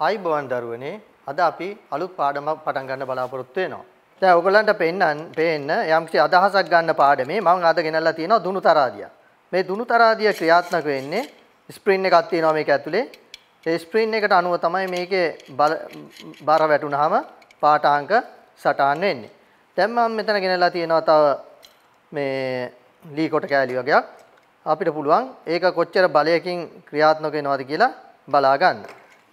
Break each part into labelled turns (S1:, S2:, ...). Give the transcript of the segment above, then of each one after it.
S1: ආයිබවන් දරුවනේ අද අපි අලුත් පාඩමක් පටන් ගන්න බලාපොරොත්තු වෙනවා. දැන් ඔයගලන්ට පෙන්නන්න පේන්න යම්කිසි අදහසක් ගන්න පාඩමේ මම අද ගෙනල්ලා තියෙනවා දුනු තරාදිය. මේ දුනු තරාදිය ක්‍රියාත්මක වෙන්නේ ස්ප්‍රින් එකක් තියෙනවා මේක ඇතුලේ. ඒ ස්ප්‍රින් එකට අනුව තමයි මේකේ බර වැටුනහම පාඨාංක සටහන් වෙන්නේ. දැන් මම මෙතන ගෙනල්ලා තියෙනවා තව මේ ලී කොට කෑලි වගේක්. අපිට පුළුවන් ඒක කොච්චර බලයකින් ක්‍රියාත්මක වෙනවද කියලා බලා ගන්න.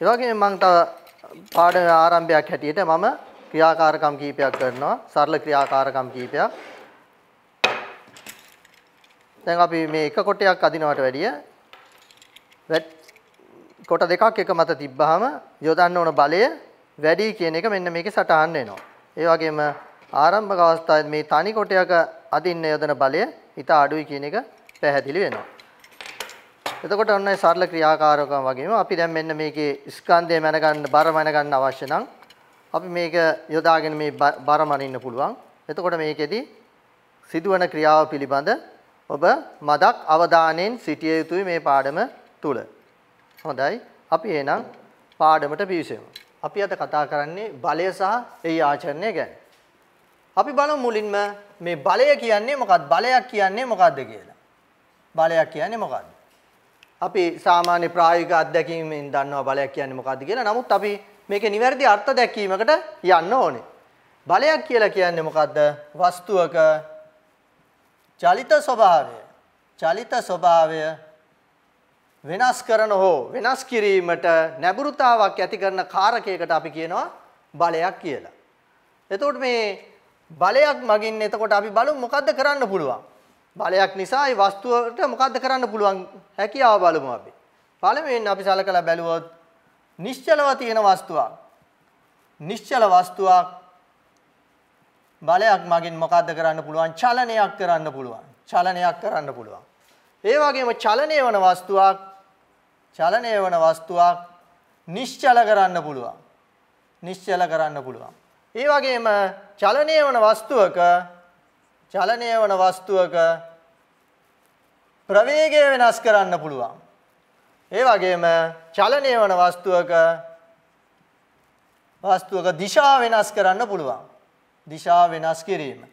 S1: ඒ වගේම මම තව පාඩම ආරම්භයක් හැටියට මම ක්‍රියාකාරකම් කීපයක් කරනවා සරල ක්‍රියාකාරකම් කීපයක්. දැන් අපි මේ එක කොටයක් අදිනවට වැඩිය කොට දෙකක් එක මත තිබ්බහම යොදන්න ඕන බලය වැඩි කියන එක මෙන්න මේකේ සටහන් වෙනවා. ඒ වගේම ආරම්භක අවස්ථාවේ මේ තනි කොටයක අදින්න යොදන බලය ඊට අඩුයි කියන එක පැහැදිලි වෙනවා. එතකොට ඔන්න ඒ සරල ක්‍රියාකාරකම් වගේම අපි දැන් මෙන්න මේකේ ස්කන්ධය මැනගන්න බර මැනගන්න අවශ්‍ය නම් අපි මේක යොදාගෙන මේ බර මනින්න පුළුවන්. එතකොට මේකෙදි සිදුවන ක්‍රියාව පිළිබඳ ඔබ මදක් අවධානයෙන් සිටිය යුතුයි මේ පාඩම තුල. හොඳයි. අපි එහෙනම් පාඩමට පිවිසෙමු. අපි අද කතා කරන්නේ බලය සහ එහි ආචරණය ගැන. අපි බලමු මුලින්ම මේ බලය කියන්නේ මොකක්ද? බලයක් කියන්නේ මොකක්ද කියලා. බලයක් කියන්නේ මොකක්ද? අපි සාමාන්‍ය ප්‍රායෝගික අත්දැකීමෙන් දන්නවා බලයක් කියන්නේ මොකද්ද කියලා. නමුත් අපි මේකේ නිවැරදි අර්ථ දැක්වීමකට යන්න ඕනේ. බලයක් කියලා කියන්නේ මොකද්ද? වස්තුවක චලිත ස්වභාවය. චලිත ස්වභාවය වෙනස් කරන හෝ වෙනස් කිරීමට නැඹුරුතාවක් ඇති කරන කාරකයකට අපි කියනවා බලයක් කියලා. එතකොට මේ බලයක් මගින් එතකොට අපි බලමු මොකද්ද කරන්න පුළුවන්. බලයක් නිසා ඒ වස්තුවට මොකද්ද කරන්න පුළුවන් හැකියාව බලමු අපි. පළමුවෙන් අපි සලකලා බැලුවොත් නිශ්චලව තියෙන වස්තුවක්. නිශ්චල වස්තුවක් බලයක් මගින් මොකද්ද කරන්න පුළුවන්? චලනයක් කරන්න පුළුවන්. චලනයක් කරන්න පුළුවන්. ඒ වගේම චලනය වන වස්තුවක් චලනය වන වස්තුවක් නිශ්චල කරන්න පුළුවන්. නිශ්චල කරන්න පුළුවන්. ඒ වගේම චලනය වන වස්තුවක චලනය වන වස්තුවක ප්‍රවේගය වෙනස් කරන්න පුළුවන්. ඒ වගේම චලනය වන වස්තුවක වස්තුවක දිශා වෙනස් කරන්න පුළුවන්. දිශා වෙනස් කිරීම.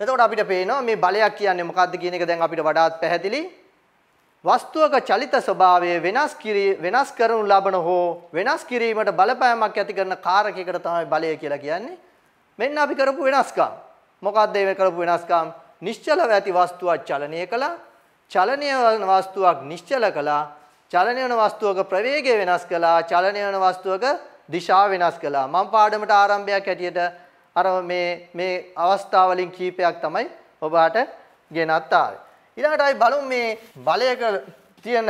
S1: එතකොට අපිට පේනවා මේ බලයක් කියන්නේ මොකක්ද කියන එක දැන් අපිට වඩාත් පැහැදිලි. වස්තුවක චලිත ස්වභාවය වෙනස් වෙනස් කරනු ලබන හෝ වෙනස් කිරීමට බලපෑමක් ඇති කරන කාරකයකට තමයි බලය කියලා කියන්නේ. මෙන්න අපි කරපු වෙනස්කම්. මොකක්ද මේ කරපු වෙනස්කම්? නිශ්චලව ඇති වස්තුවක් චලනය කළා. චලනය වන වස්තුවක් නිශ්චල කළා. චලනය වන වස්තුවක ප්‍රවේගය වෙනස් කළා. චලනය වන වස්තුවක දිශාව වෙනස් කළා. මම පාඩමට ආරම්භයක් ඇටියට අර මේ මේ අවස්ථාවලින් කීපයක් තමයි ඔබට ගෙනත් ආවේ. ඊළඟට අපි බලමු මේ බලයක තියෙන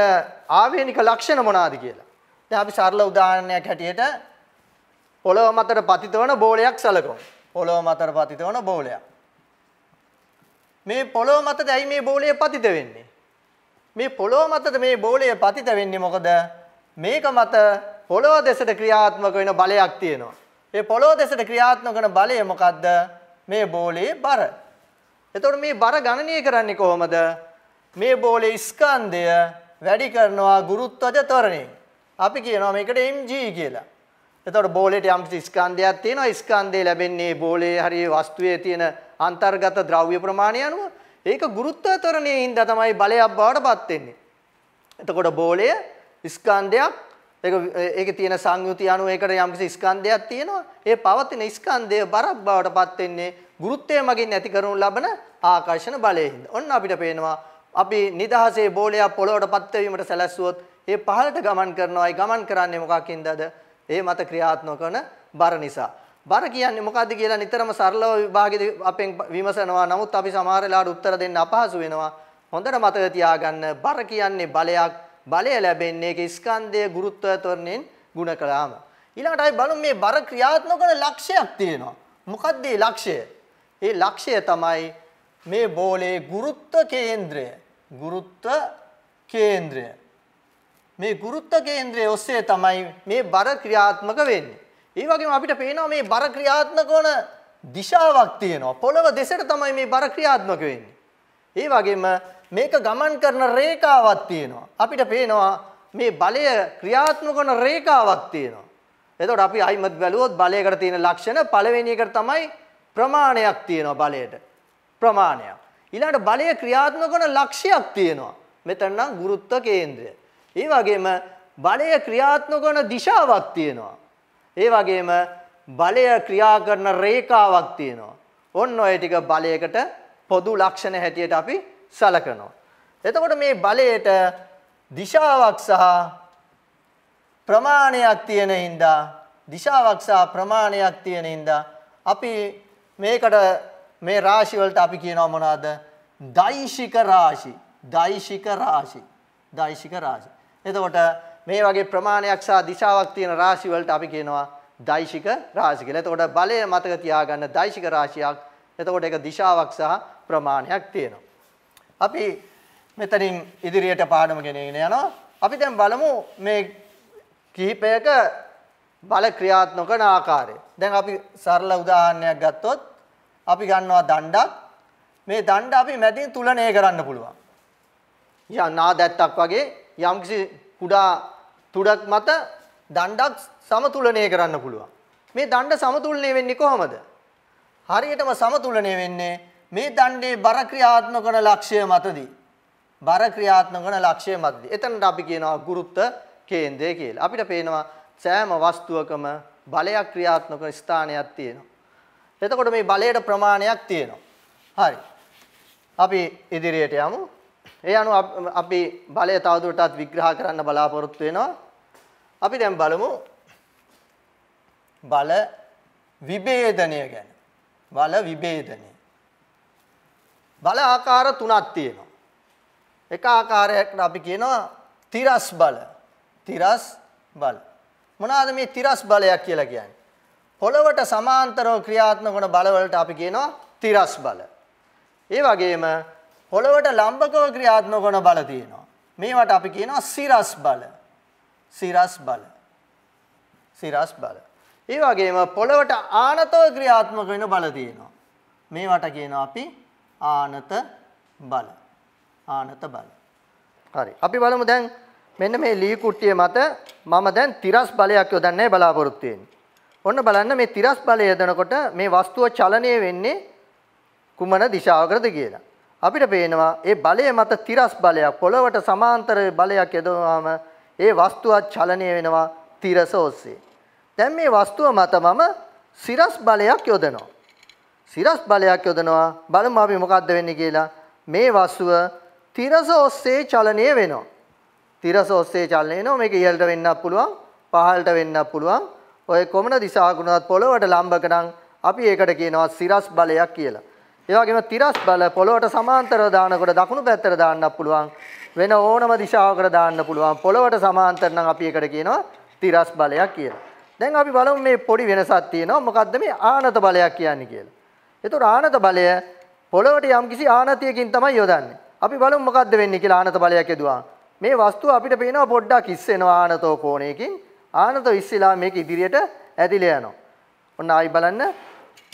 S1: ආවේනික ලක්ෂණ මොනවාද කියලා. දැන් අපි සරල උදාහරණයක් හැටියට පොළොව මතට පතිත වන බෝලයක් සලකමු. පොළොව මතට පතිත වන බෝලයක්. මේ පොළොව මතද ඇයි මේ බෝලය පතිත වෙන්නේ? මේ පොළොව මතද මේ බෝලය පතිත වෙන්නේ මොකද? මේක මත පොළොව දෙසට ක්‍රියාත්මක වෙන බලයක් තියෙනවා. මේ පොළොව දෙසට ක්‍රියාත්මක වෙන බලය මොකද්ද? මේ බෝලයේ බර. එතකොට මේ බර ගණනය කරන්නේ කොහොමද? මේ බෝලේ ස්කන්ධය වැඩි කරනවා ගුරුත්වජ ත්වරණයෙන්. අපි කියනවා මේකට mg කියලා. එතකොට බෝලේට යම් ස්කන්ධයක් තියෙනවා ස්කන්ධය ලැබෙන්නේ බෝලේ හරි වස්තුවේ තියෙන අන්තර්ගත ද්‍රව්‍ය ප්‍රමාණය අනුව ඒක ගුරුත්වාකර්ෂණයේ හින්දා තමයි බලයක් බවට පත් වෙන්නේ. එතකොට බෝලය ස්කන්ධයක් ඒක ඒකේ තියෙන සංයුති අනුව ඒකට යම්කිසි ස්කන්ධයක් තියෙනවා. ඒ පවතින ස්කන්ධය බරක් බවට පත් වෙන්නේ ගුරුත්වය මගින් ඇති කරනු ලබන ආකර්ෂණ බලය හින්දා. ඔන්න අපිට පේනවා අපි නිදහසේ බෝලයක් පොළොවට පත් වීමට සැලැස්සුවොත් ඒ පහළට ගමන් කරනවා. ඒ ගමන් කරන්නේ මොකකින්දද? ඒ මත ක්‍රියාත්මක කරන බර නිසා. බර කියන්නේ මොකද්ද කියලා නිතරම සරලව විභාගෙදී අපෙන් විමසනවා. නමුත් අපි සමහර වෙලාවට උත්තර දෙන්න අපහසු වෙනවා. හොඳට මතක තියාගන්න බර කියන්නේ බලයක්. බලය ලැබෙන්නේ ඒක ස්කන්ධයේ ගුරුත්වයෙන් ගුණ කළාම. ඊළඟට අපි බලමු මේ බර ක්‍රියාත්මක කරන ලක්ෂයක් තියෙනවා. මොකද්ද ඒ ලක්ෂය? ඒ ලක්ෂය තමයි මේ බෝලේ ගුරුත්ව කේන්ද්‍රය. ගුරුත්ව කේන්ද්‍රය. මේ ගුරුත්ව කේන්ද්‍රය ඔස්සේ තමයි මේ බර ක්‍රියාත්මක වෙන්නේ. ඒ වගේම අපිට පේනවා මේ බර ක්‍රියාත්මක වන දිශාවක් තියෙනවා. පොළව දෙසට තමයි මේ බර ක්‍රියාත්මක වෙන්නේ. ඒ වගේම මේක ගමන් කරන රේඛාවක් තියෙනවා. අපිට පේනවා මේ බලය ක්‍රියාත්මක වන රේඛාවක් තියෙනවා. එතකොට අපි අයිමත් බැලුවොත් බලයකට තියෙන ලක්ෂණ පළවෙනි එකට තමයි ප්‍රමාණයක් තියෙනවා බලයට. ප්‍රමාණයක්. ඊළඟට බලය ක්‍රියාත්මක වන ලක්ෂයක් තියෙනවා. මෙතන නම් ගුරුත්ව කේන්ද්‍රය. ඒ වගේම බලය ක්‍රියාත්මක වන දිශාවක් තියෙනවා. ඒ වගේම බලය ක්‍රියා කරන රේඛාවක් තියෙනවා. ඔන්න ඔය ටික බලයකට පොදු ලක්ෂණ හැටියට අපි සලකනවා. එතකොට මේ බලයට දිශාවක් සහ ප්‍රමාණයක් තියෙන හින්දා දිශාවක් සහ ප්‍රමාණයක් තියෙන හින්දා අපි මේකට මේ රාශි වලට අපි කියනවා මොනවද? දෛශික රාශි. දෛශික රාශි. දෛශික රාශි. එතකොට මේ වගේ ප්‍රමාණයක් සහ දිශාවක් තියෙන රාශි වලට අපි කියනවා දෛශික රාශි කියලා. එතකොට බලය මතක තියාගන්න දෛශික රාශියක්. එතකොට ඒක දිශාවක් සහ ප්‍රමාණයක් තියෙනවා. අපි මෙතනින් ඉදිරියට පාඩම ගෙනගෙන යනවා. අපි දැන් බලමු මේ කිහිපයක බල ක්‍රියාත්මක කරන ආකාරය. දැන් අපි සරල උදාහරණයක් ගත්තොත් අපි ගන්නවා දණ්ඩක්. මේ දණ්ඩ අපි මැදින් තුලණය කරන්න පුළුවන්. යා නාදැත්තක් වගේ යම්කිසි කුඩා තුඩක් මත දණ්ඩක් සමතුලනය කරන්න පුළුවන්. මේ දණ්ඩ සමතුලනය වෙන්නේ කොහොමද? හරියටම සමතුලනය වෙන්නේ මේ දණ්ඩේ බර ක්‍රියාත්මක කරන ලක්ෂ්‍ය මතදී. බර ක්‍රියාත්මක කරන ලක්ෂ්‍ය මතදී. එතනට අපි කියනවා ගුරුත්ව කේන්ද්‍රය කියලා. අපිට පේනවා සෑම වස්තුවකම බලයක් ක්‍රියාත්මක කරන ස්ථානයක් තියෙනවා. එතකොට මේ බලයට ප්‍රමාණයක් තියෙනවා. හරි. අපි ඉදිරියට යමු. ඒ අනුව අපි බලය තවදුරටත් විග්‍රහ කරන්න බලාපොරොත්තු වෙනවා. අපි දැන් බලමු බල විභේදනය ගැන. බල විභේදනය. බල ආකාර තුනක් තියෙනවා. එක ආකාරයකට අපි කියනවා තිරස් බල. තිරස් බල. මොනවාද මේ තිරස් බලයක් කියලා කියන්නේ? පොළවට සමාන්තරව ක්‍රියාත්මක වන බලවලට අපි කියනවා තිරස් බල. ඒ වගේම පොළොවට ලම්බකව ක්‍රියාත්මක වන බල තියෙනවා. මේවට අපි කියනවා සිරස් බල. සිරස් බල. සිරස් බල. ඒ වගේම පොළොවට ආනතව ක්‍රියාත්මක වෙන බල තියෙනවා. මේවට කියනවා අපි ආනත බල. ආනත බල. හරි. අපි බලමු දැන් මෙන්න මේ ලී කුට්ටිය මත මම දැන් තිරස් බලයක් යොදන්නේ බලාපොරොත්තු වෙන්නේ. ඔන්න බලන්න මේ තිරස් බලය යදනකොට මේ වස්තුව චලනය වෙන්නේ කුමන දිශාවකටද කියලා. අපිට පේනවා ඒ බලය මත තිරස් බලයක් පොළවට සමාන්තර බලයක් යොදවාම ඒ වස්තුවත් චලනය වෙනවා තිරස ඔස්සේ. දැන් මේ වස්තුව මත මම සිරස් බලයක් යොදනවා. සිරස් බලයක් යොදනවා බලමු අපි මොකද්ද වෙන්නේ කියලා. මේ වස්තුව තිරස ඔස්සේ චලනය වෙනවා. තිරස ඔස්සේ චලනය වෙනවා මේක ඉහළට වෙන්නත් පුළුවන් පහළට වෙන්නත් පුළුවන්. ඔය කොමන දිශාවකට පොළවට ලම්බක නම් අපි ඒකට කියනවා සිරස් බලයක් කියලා. ඒ වගේම තිරස් බල පොළොවට සමාන්තරව දානකොට දකුණු පැත්තට දාන්නත් පුළුවන්. වෙන ඕනම දිශාවකට දාන්න පුළුවන්. පොළොවට සමාන්තර නම් අපි ඒකට කියනවා තිරස් බලයක් කියලා. දැන් අපි බලමු මේ පොඩි වෙනසක් තියෙනවා. මොකද්ද මේ ආනත බලයක් කියන්නේ කියලා. ඒතොර ආනත බලය පොළොවට යම්කිසි ආනතියකින් තමයි යොදන්නේ. අපි බලමු මොකද්ද වෙන්නේ කියලා ආනත බලයක් යදුවා. මේ වස්තුව අපිට පේනවා පොඩ්ඩක් ඉස්සෙනවා ආනතෝ කෝණයකින්. ආනතෝ ඉස්සෙලා මේක ඉදිරියට ඇදිලා යනවා. ඔන්න ආයි බලන්න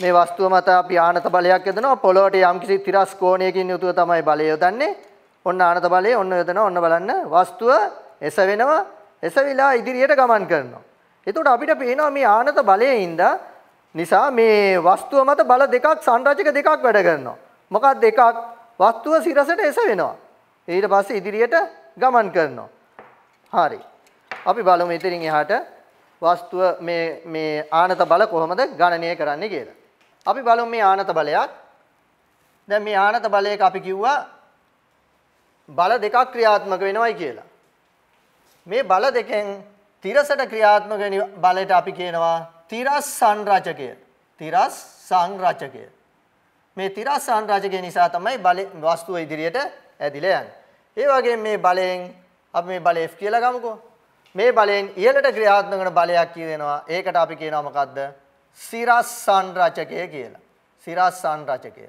S1: මේ වස්තුව මත අපි ආනත බලයක් යොදනවා පොළොවට යම්කිසි තිරස් කෝණයකින් යුතුව තමයි බලය යොදන්නේ. ඔන්න ආනත බලය ඔන්න යොදනවා ඔන්න බලන්න වස්තුව එසවෙනවා එසවිලා ඉදිරියට ගමන් කරනවා. එතකොට අපිට පේනවා මේ ආනත බලයෙන් නිසා මේ වස්තුව මත බල දෙකක් සංරචක දෙකක් වැඩ කරනවා. මොකක්ද එකක් වස්තුව සිරසට එසවෙනවා. ඊට පස්සේ ඉදිරියට ගමන් කරනවා. හරි. අපි බලමු ඉතින් එහාට වස්තුව මේ මේ ආනත බල කොහොමද ගණනය කරන්නේ කියලා. අපි බලමු මේ ආනත බලයත්. දැන් මේ ආනත බලයක අපි කිව්වා බල දෙකක් ක්‍රියාත්මක වෙනවයි කියලා. මේ බල දෙකෙන් තිරසට ක්‍රියාත්මක වෙන බලයට අපි කියනවා තිරස් සංරචකය. තිරස් සංරචකය. මේ තිරස් සංරචකය නිසා තමයි බල වස්තුව ඉදිරියට ඇදිලා යන්නේ. ඒ වගේම මේ බලයෙන් අපි මේ බලය F කියලා ගමුකෝ. මේ බලයෙන් ඉහළට ක්‍රියාත්මක වෙන බලයක් කියනවා. ඒකට අපි කියනවා මොකද්ද? සිරස්සන් රචකය කියලා. සිරස්සන් රචකය.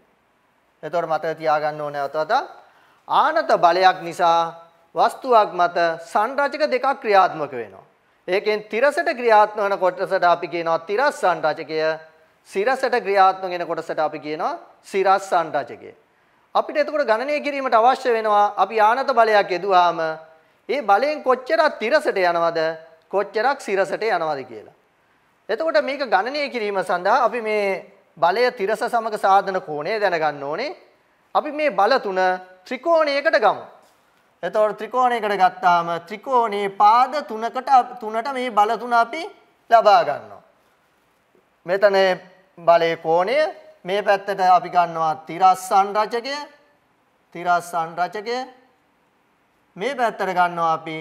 S1: එතකොට මතක තියාගන්න ඕනේ අතත ආනත බලයක් නිසා වස්තුවක් මත සංරචක දෙකක් ක්‍රියාත්මක වෙනවා. ඒකෙන් තිරසට ක්‍රියාත්මක වෙන කොටසට අපි කියනවා තිරස් සංරචකය. සිරසට ක්‍රියාත්මක වෙන කොටසට අපි කියනවා සිරස් සංරචකය. අපිට එතකොට ගණනය කිරීමට අවශ්‍ය වෙනවා අපි ආනත බලයක් යෙදුවාම ඒ බලයෙන් කොච්චරක් තිරසට යනවද කොච්චරක් සිරසට යනවද කියලා. එතකොට මේක ගණනය කිරීම සඳහා අපි මේ බලය තිරස සමග සාධන කෝණය දැනගන්න ඕනේ. අපි මේ බල තුන ත්‍රිකෝණයකට ගමු. එතකොට ත්‍රිකෝණයකට ගත්තාම ත්‍රිකෝණයේ පාද තුනකට තුනට මේ බල තුන අපි ලබා ගන්නවා. මෙතන බලයේ කෝණය මේ පැත්තට අපි ගන්නවා තිරස් සංරචකය. තිරස් සංරචකය මේ පැත්තට ගන්නවා අපි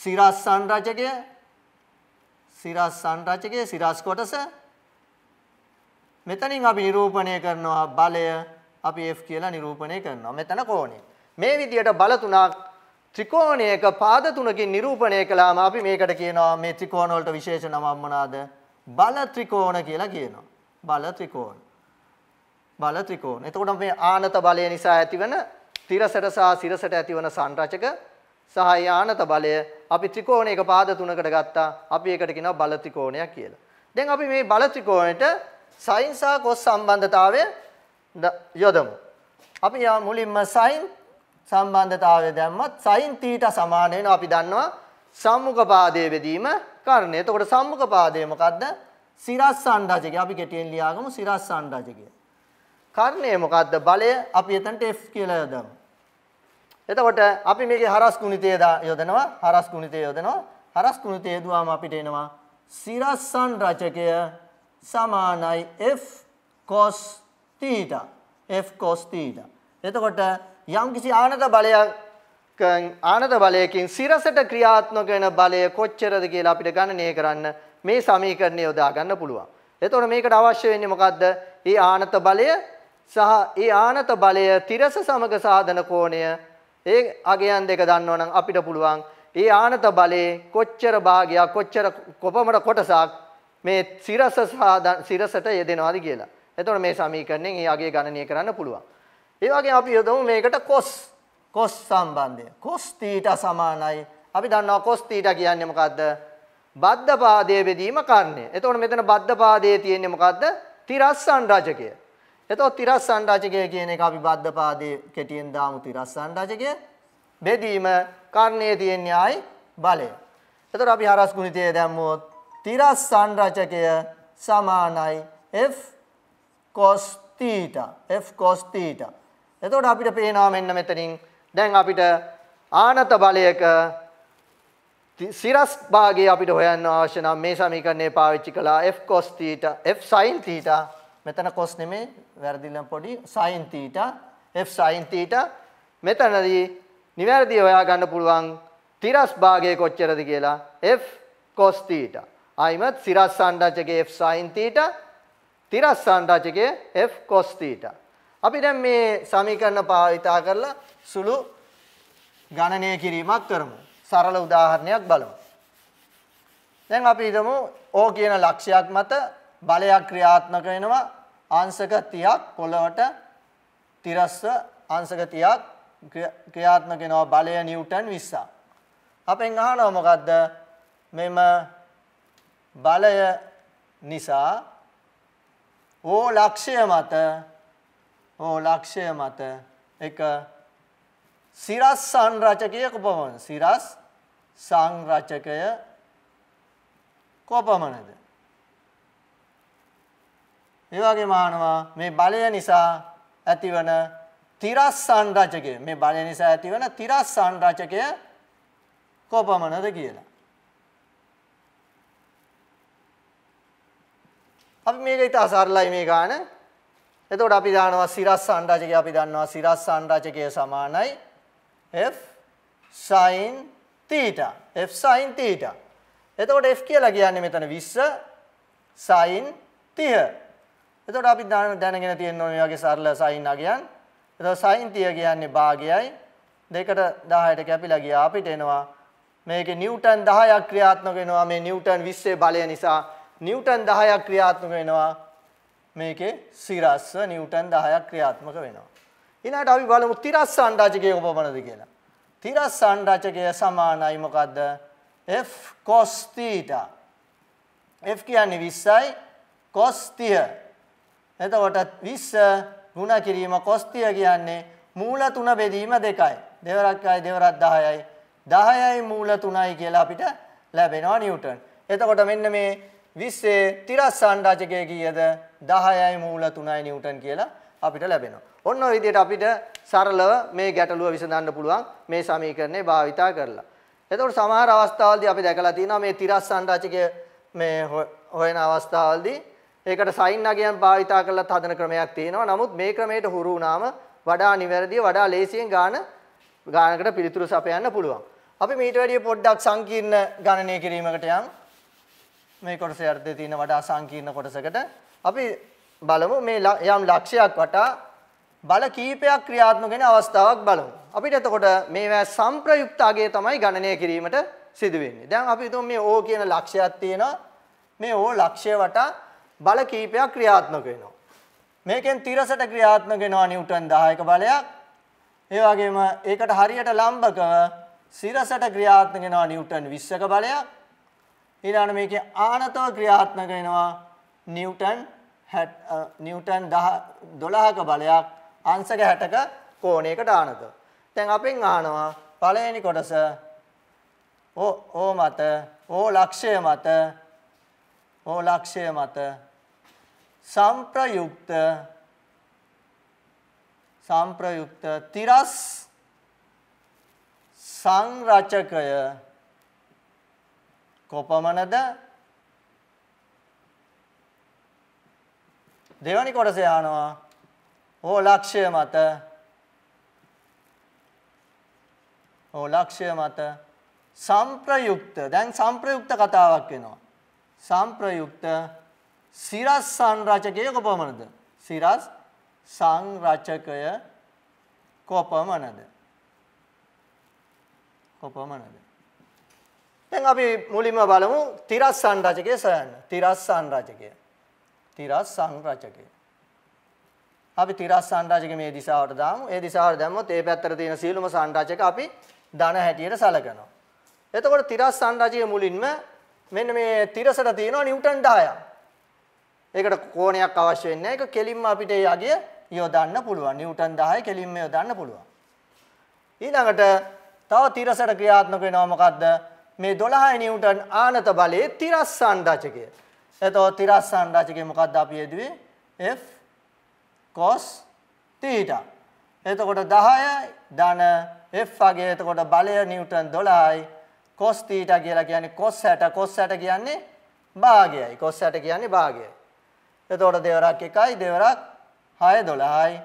S1: සිරස් සංරචකය සිරස් සංරචකයේ සිරස් කොටස මෙතනින් අපි නිරූපණය කරනවා බලය අපි F කියලා නිරූපණය කරනවා මෙතන කෝණය මේ විදියට බල තුනක් ත්‍රිකෝණයක පාද තුනකින් නිරූපණය කළාම අපි මේකට කියනවා මේ ත්‍රිකෝණ වලට විශේෂ නමක් මොනවාද බල ත්‍රිකෝණ කියලා කියනවා බල ත්‍රිකෝණ බල ත්‍රිකෝණ එතකොට මේ ආනත බලය නිසා ඇතිවන තිරසට සහ සිරසට ඇතිවන සංරචක සහ යානත බලය අපි ත්‍රිකෝණයක පාද තුනකට ගත්තා. අපි ඒකට කියනවා බල ත්‍රිකෝණයක් කියලා. දැන් අපි මේ බල ත්‍රිකෝණයට sin සහ cos සම්බන්ධතාවය යොදමු. අපි මුලින්ම sin සම්බන්ධතාවය දැම්මත් sin θ සමාන වෙනවා අපි දන්නවා සම්මුඛ පාදයේ බෙදීම කර්ණය. එතකොට සම්මුඛ පාදය මොකද්ද? සිරස් සංරජකය. අපි කෙටියෙන් ලියාගමු සිරස් සංරජකය. කර්ණය මොකද්ද? බලය අපි එතනට F කියලා යොදමු. එතකොට අපි මේකේ හරස් ගුණිතය යොදනවා හරස් ගුණිතය යොදනවා හරස් ගුණිතය යදුවාම අපිට එනවා සිරස්සන් රචකය සමානයි f cos theta f cos theta එතකොට යම්කිසි ආනත බලයක් ආනත බලයකින් සිරසට ක්‍රියාත්මක වෙන බලය කොච්චරද කියලා අපිට ගණනය කරන්න මේ සමීකරණය යොදා ගන්න පුළුවන්. එතකොට මේකට අවශ්‍ය වෙන්නේ මොකද්ද? ඒ ආනත බලය සහ ඒ ආනත බලය තිරස සමග සාධන කෝණය ඒ අගයන් දෙක දන්නවනම් අපිට පුළුවන් ඒ ආනත බලයේ කොච්චර භාගයක් කොච්චර කොපමණ කොටසක් මේ සිරස සිරසට යෙදෙනවාද කියලා. එතකොට මේ සමීකරණයෙන් ඒ අගය ගණනය කරන්න පුළුවන්. ඒ වගේම අපි යොදමු මේකට cos cos සම්බන්ධය. cos θ සමානයි අපි දන්නවා cos θ කියන්නේ මොකද්ද? බද්ධ පාදයේ බෙදීම කර්ණය. එතකොට මෙතන බද්ධ පාදයේ තියෙන්නේ මොකද්ද? තිරස්සන් රජකය. එතකොට තිරස්සන් රජකය කියන එක අපි බද්ධපාදයේ කෙටියෙන් දාමු තිරස්සන් රජකය. බෙදීම කර්ණයේ තියෙන ආයි බලය. එතකොට අපි හරස් ගුණිතය දැම්මොත් තිරස්සන් රජකය සමානයි f cos theta f cos theta. එතකොට අපිට පේනවා මෙන්න මෙතනින් දැන් අපිට ආනත බලයක සිරස් භාගය අපිට හොයන්න අවශ්‍ය නම් මේ සමීකරණය පාවිච්චි කළා f cos theta f sin theta මෙතන cos නෙමෙයි වැරදිලා පොඩි sin theta f sin theta මෙතනදී නිවැරදි හොයාගන්න පුළුවන් තිරස් භාගය කොච්චරද කියලා f cos theta. ආයිමත් සිරස් සාණ්ඩාචකයේ f sin theta තිරස් සාණ්ඩාචකයේ f cos theta. අපි දැන් මේ සමීකරණ භාවිතා කරලා සුළු ගණනය කිරීමක් කරමු. සරල උදාහරණයක් බලමු. දැන් අපි හිතමු O කියන ලක්ෂයක් මත බලයක් ක්‍රියාත්මක වෙනවා අංශක 30ක් පොළවට තිරස්ව අංශක 30ක් ක්‍රියාත්මක වෙනවා බලය නිව්ටන් 20ක්. අපෙන් අහනවා මොකද්ද? මෙම බලය නිසා ඕ ලක්ෂය මත ඕ ලක්ෂය මත එක සිරස් සංරචකය කොපමණ? සිරස් සංරචකය කොපමණද? ඒ වගේම ආනවා මේ බලය නිසා ඇතිවන තිරස්සන් රචකය මේ බලය නිසා ඇතිවන තිරස්සන් රචකය කොපමණද කියලා. අපි මේක ඉතා සරලයි මේ ගාන. එතකොට අපි දානවා සිරස්සන් රචකය අපි දන්නවා සිරස්සන් රචකය සමානයි f sin theta f sin theta. එතකොට f කියලා කියන්නේ මෙතන 20 sin 30 එතකොට අපි දැනගෙන තියෙන්න ඕනේ වගේ සරල සයින් අගයන්. එතකොට සයින් 30 කියන්නේ භාගයයි. දෙකට 10ට කැපිලා ගියා අපිට එනවා මේකේ නිව්ටන් 10ක් ක්‍රියාත්මක වෙනවා මේ නිව්ටන් 20 බලය නිසා නිව්ටන් 10ක් ක්‍රියාත්මක වෙනවා මේකේ සිරස්ව නිව්ටන් 10ක් ක්‍රියාත්මක වෙනවා. ඊළඟට අපි බලමු තිරස්ස අණ්ඩාචකයේ කොපමණද කියලා. තිරස්ස අණ්ඩාචකය සමානයි මොකද්ද? f cos θ. f කියන්නේ 20යි cos 30. එතකොට 20 ගුණ කිරීම කොස්තිය කියන්නේ මූල 3 බෙදීම 2යි. දෙවරක්යි දෙවරක් 10යි. 10යි මූල 3යි කියලා අපිට ලැබෙනවා නිව්ටන්. එතකොට මෙන්න මේ 20 තිරස්සන් රාජකයේ කීයද? 10යි මූල 3යි නිව්ටන් කියලා අපිට ලැබෙනවා. ඔන්න ඔය විදිහට අපිට සරලව මේ ගැටලුව විසඳන්න පුළුවන් මේ සමීකරණය භාවිතා කරලා. එතකොට සමහර අවස්ථාවලදී අපි දැකලා තියෙනවා මේ තිරස්සන් රාජකයේ මේ හොයන අවස්ථාවලදී ඒකට සයින් අගයන් භාවිතා කරලත් හදන ක්‍රමයක් තියෙනවා. නමුත් මේ ක්‍රමයට හුරු වුණාම වඩා නිවැරදිව වඩා ලේසියෙන් ගාන ගානකට පිළිතුරු සපයන්න පුළුවන්. අපි මීට වැඩිය පොඩ්ඩක් සංකීර්ණ ගණනය කිරීමකට යම් මේ කොටසේ අර්ථය තියෙන වඩා සංකීර්ණ කොටසකට අපි බලමු මේ යම් ලක්ෂයක් වටා බල කීපයක් ක්‍රියාත්මක වෙන අවස්ථාවක් බලමු. අපිට එතකොට මේවා සංප්‍රයුක්ත අගය තමයි ගණනය කිරීමට සිදු වෙන්නේ. දැන් අපි හිතමු මේ O කියන ලක්ෂයක් තියෙනවා. මේ O ලක්ෂය වටා බල කීපයක් ක්‍රියාත්මක වෙනවා. මේකෙන් තිරසට ක්‍රියාත්මක වෙනවා නිව්ටන් 10ක බලයක්. ඒ වගේම ඒකට හරියට ලම්බකව සිරසට ක්‍රියාත්මක වෙනවා නිව්ටන් 20ක බලයක්. ඊළඟට මේකේ ආනතව ක්‍රියාත්මක වෙනවා නිව්ටන් නිව්ටන් 12ක බලයක් අංශක 60ක කෝණයකට ආනතව. දැන් අපෙන් අහනවා පළවෙනි කොටස ඕ ඕ මත ඕ ලක්ෂය මත ඕ ලක්ෂය මත සංප්‍රයුක්ත සංප්‍රයුක්ත තිරස් සංරචකය කොපමණද දෙවැනි කොටස යනවා ඕ ලක්ෂ්‍ය මත ඕ ලක්ෂ්‍ය මත සංප්‍රයුක්ත දැන් සංප්‍රයුක්ත කතාවක් වෙනවා සංප්‍රයුක්ත සිරස් සංරචකය කොපමණද? සිරස් සංරචකය කොපමණද? කොපමණද? දැන් අපි මුලින්ම බලමු තිරස් සංරචකය සොයන්න. තිරස් සංරචකය. තිරස් සංරචකය. අපි තිරස් සංරචකය මේ දිශාවට දාමු. ඒ දිශාවට දැම්මොත් ඒ පැත්තට තියෙන සීලුම සංරචක අපි ධන හැටියට සලකනවා. එතකොට තිරස් සංරචකයේ මුලින්ම මෙන්න මේ තිරසට තියෙනවා නිව්ටන් 10ක්. ඒකට කෝණයක් අවශ්‍ය වෙන්නේ ඒක කෙලින්ම අපිට ඒ අගය යොදන්න පුළුවන්. නිව්ටන් 10 කෙලින්ම යොදන්න පුළුවන්. ඊළඟට තව තිරසට ක්‍රියාත්මක වෙනවා මොකද්ද? මේ 12 නිව්ටන් ආනත බලයේ තිරස්සන් රචකය. එතකොට තිරස්සන් රචකය මොකද්ද අපි යෙදුවේ? F cos theta. එතකොට 10 ධන F වගේ එතකොට බලය නිව්ටන් 12යි cos theta කියලා කියන්නේ cos 60 cos 60 කියන්නේ භාගයයි. cos 60 කියන්නේ භාගයයි. එතකොට දෙවරක් 1යි දෙවරක් 6 12යි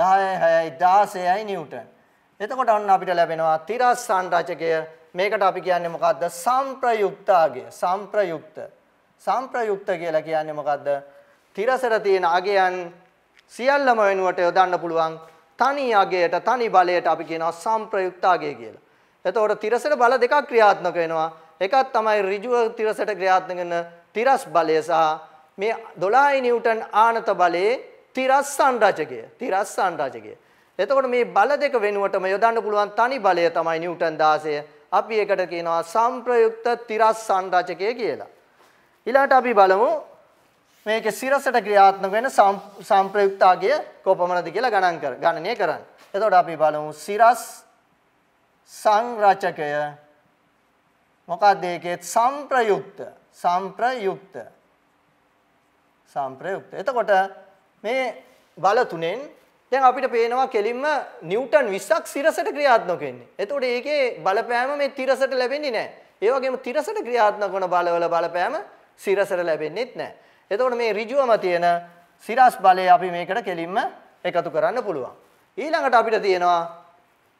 S1: 10යි 6යි 16යි නිව්ටන්. එතකොට අන්න අපිට ලැබෙනවා තිරස් සංරචකය. මේකට අපි කියන්නේ මොකද්ද? සංප්‍රයුක්තාගය. සංප්‍රයුක්ත. සංප්‍රයුක්ත කියලා කියන්නේ මොකද්ද? තිරසර තියෙන අගයන් සියල්ලම වෙනුවට යොදන්න පුළුවන් තනි අගයට තනි බලයට අපි කියනවා සංප්‍රයුක්තාගය කියලා. එතකොට තිරසර බල දෙකක් ක්‍රියාත්මක වෙනවා. එකක් තමයි ඍජුව තිරසට ක්‍රියාත්මක වෙන තිරස් බලය සහ මේ 12 නිව්ටන් ආනත බලයේ තිරස්සන් රජකය. තිරස්සන් රජකය. එතකොට මේ බල දෙක වෙනුවටම යොදන්න පුළුවන් තනි බලය තමයි නිව්ටන් 16. අපි ඒකට කියනවා සංප්‍රයුක්ත තිරස්සන් රජකය කියලා. ඊළඟට අපි බලමු මේකේ සිරසට ක්‍රියාත්මක වෙන සංප්‍රයුක්තාගය කොපමණද කියලා ගණන් කර ගණනය කරන්න. එතකොට අපි බලමු සිරස් සංරචකය මොකක්ද ඒකේ සංප්‍රයුක්ත සංප්‍රයුක්ත සම්ප්‍රයුක්ත. එතකොට මේ බල තුනෙන් දැන් අපිට පේනවා කෙලින්ම නිව්ටන් 20ක් සිරසට ක්‍රියාත්මක වෙන්නේ. එතකොට ඒකේ බලපෑම මේ තිරසට ලැබෙන්නේ නැහැ. ඒ වගේම තිරසට ක්‍රියාත්මක වන බලවල බලපෑම සිරසට ලැබෙන්නේත් නැහැ. එතකොට මේ ඍජුවම තියෙන සිරස් බලය අපි මේකට කෙලින්ම එකතු කරන්න පුළුවන්. ඊළඟට අපිට තියෙනවා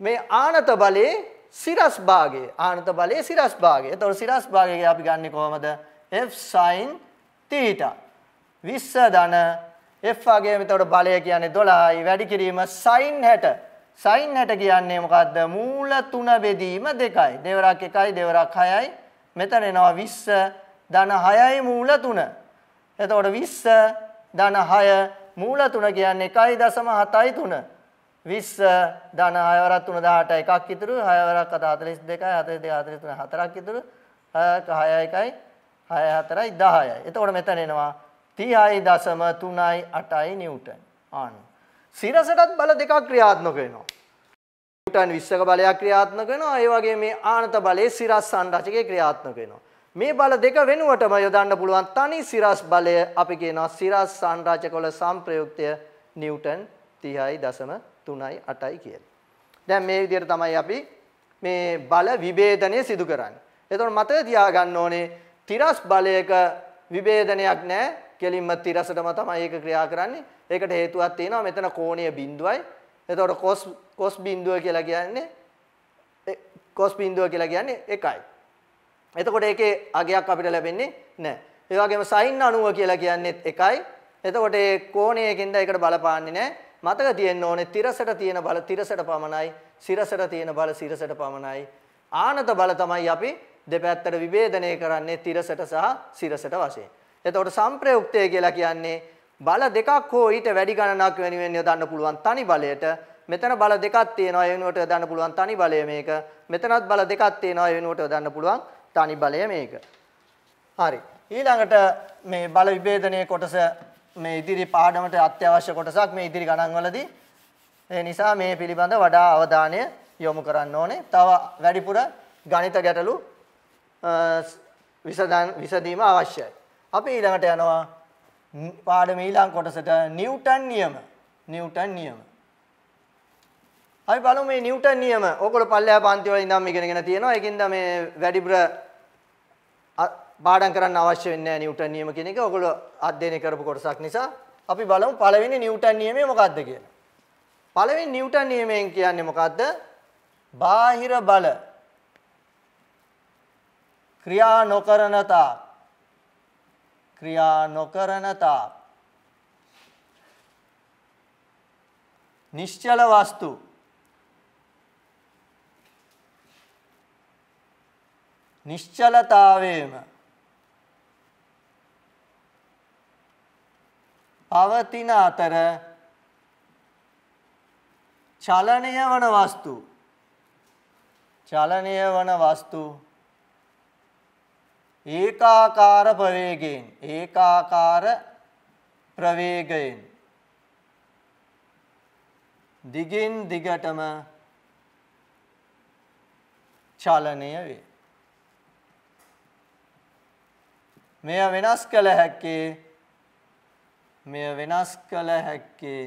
S1: මේ ආනත බලයේ සිරස් භාගය. ආනත බලයේ සිරස් භාගය. එතකොට සිරස් භාගය අපි ගන්නෙ කොහමද? f sin theta. 20 ධන F වගේම එතකොට බලය කියන්නේ 12යි වැඩි කිරීම sin 60 sin 60 කියන්නේ මොකද්ද මූල 3 බෙදීම 2යි දෙවරක් 1යි දෙවරක් 6යි මෙතන එනවා 20 ධන 6යි මූල 3 එතකොට 20 ධන 6 මූල 3 කියන්නේ 1.73 20 ධන 6 වරක් 3 18 එකක් ඉතුරු 6 වරක් 42යි 42 43 හතරක් ඉතුරු 6 6 1යි 6 4යි 10යි එතකොට මෙතන එනවා තියයි දසම තුනයි අටයි නිවටන් ආන. සිරසටත් බල දෙකක් ක්‍රියාත්මක වෙනවා. නිවටන් විශ්වක බලයක් ක්‍රියාත්මක වෙනවා. ඒ වගේ මේ ආනත බලයේ සිරස් සංරචකයේ ක්‍රියාත්මක වෙනවා. මේ බල දෙක වෙනුවටම යොදන්න පුළුවන් තනි සිරස් බලය අපි කියනවා සිරස් සංරචක වල සංප්‍රයුක්තය නිවටන් 30.38යි කියලා. දැන් මේ විදිහට තමයි අපි මේ බල විභේදනය සිදු කරන්නේ. එතකොට මතක තියාගන්න ඕනේ තිරස් බලයක විභේදනයක් නැහැ කෙලින්ම තිරසටම තමයි ඒක ක්‍රියා කරන්නේ. ඒකට හේතුවක් තියෙනවා. මෙතන කෝණීය බිඳුවයි. එතකොට cos cos බිඳුව කියලා කියන්නේ cos බිඳුව කියලා කියන්නේ 1යි. එතකොට ඒකේ අගයක් අපිට ලැබෙන්නේ නැහැ. ඒ වගේම sin 90 කියලා කියන්නේ 1යි. එතකොට ඒ කෝණයකින්ද ඒකට බලපාන්නේ නැහැ. මතක තියෙන්න ඕනේ තිරසට තියෙන බල තිරසට පමණයි, සිරසට තියෙන බල සිරසට පමණයි. ආනත බල තමයි අපි දෙපැත්තට විභේදනය කරන්නේ තිරසට සහ සිරසට වශයෙන්. එතකොට සංප්‍රයුක්තය කියලා කියන්නේ බල දෙකක් හෝ ඊට වැඩි ගණනක් වෙනුවෙන් යොදන්න පුළුවන් තනි බලයට මෙතන බල දෙකක් තියෙනවා ඒ වෙනුවට යොදන්න පුළුවන් තනි බලය මේක මෙතනත් බල දෙකක් තියෙනවා ඒ වෙනුවට යොදන්න පුළුවන් තනි බලය මේක හරි ඊළඟට මේ බල විභේදනයේ කොටස මේ ඉදිරි පාඩමට අත්‍යවශ්‍ය කොටසක් මේ ඉදිරි ගණන් වලදී ඒ නිසා මේ පිළිබඳ වඩා අවධානය යොමු කරන්න ඕනේ. තව වැඩිපුර ගණිත ගැටලු විසඳීම අවශ්‍යයි. අපි ඊළඟට යනවා පාඩමේ ඊළඟ කොටසට නිව්ටන් නියම. නිව්ටන් නියම. අපි බලමු මේ නිව්ටන් නියම. ඕගොල්ලෝ පල්ලෙහා පන්ති වල ඉඳන් ඉගෙනගෙන තියෙනවා. ඒකින්ද මේ වැඩිපුර පාඩම් කරන්න අවශ්‍ය වෙන්නේ නැහැ නිව්ටන් නියම කියන එක. ඕගොල්ලෝ අධ්‍යයනය කරපු කොටසක් නිසා අපි බලමු පළවෙනි නිව්ටන් නියමය මොකක්ද කියලා. පළවෙනි නිව්ටන් නියමයෙන් කියන්නේ මොකක්ද? බාහිර බල ක්‍රියා නොකරන තාක් ක්‍රියා නොකරන තාක් නිශ්චල වස්තු නිශ්චලතාවේම පවතින අතර චලනය වන වස්තු චලනය වන වස්තු ඒකාකාර ප්‍රවේගයෙන් ඒකාකාර ප්‍රවේගයෙන් දිගින් දිගටම චලනය වේ. මෙය වෙනස් කළ හැක්කේ මෙය වෙනස් කළ හැක්කේ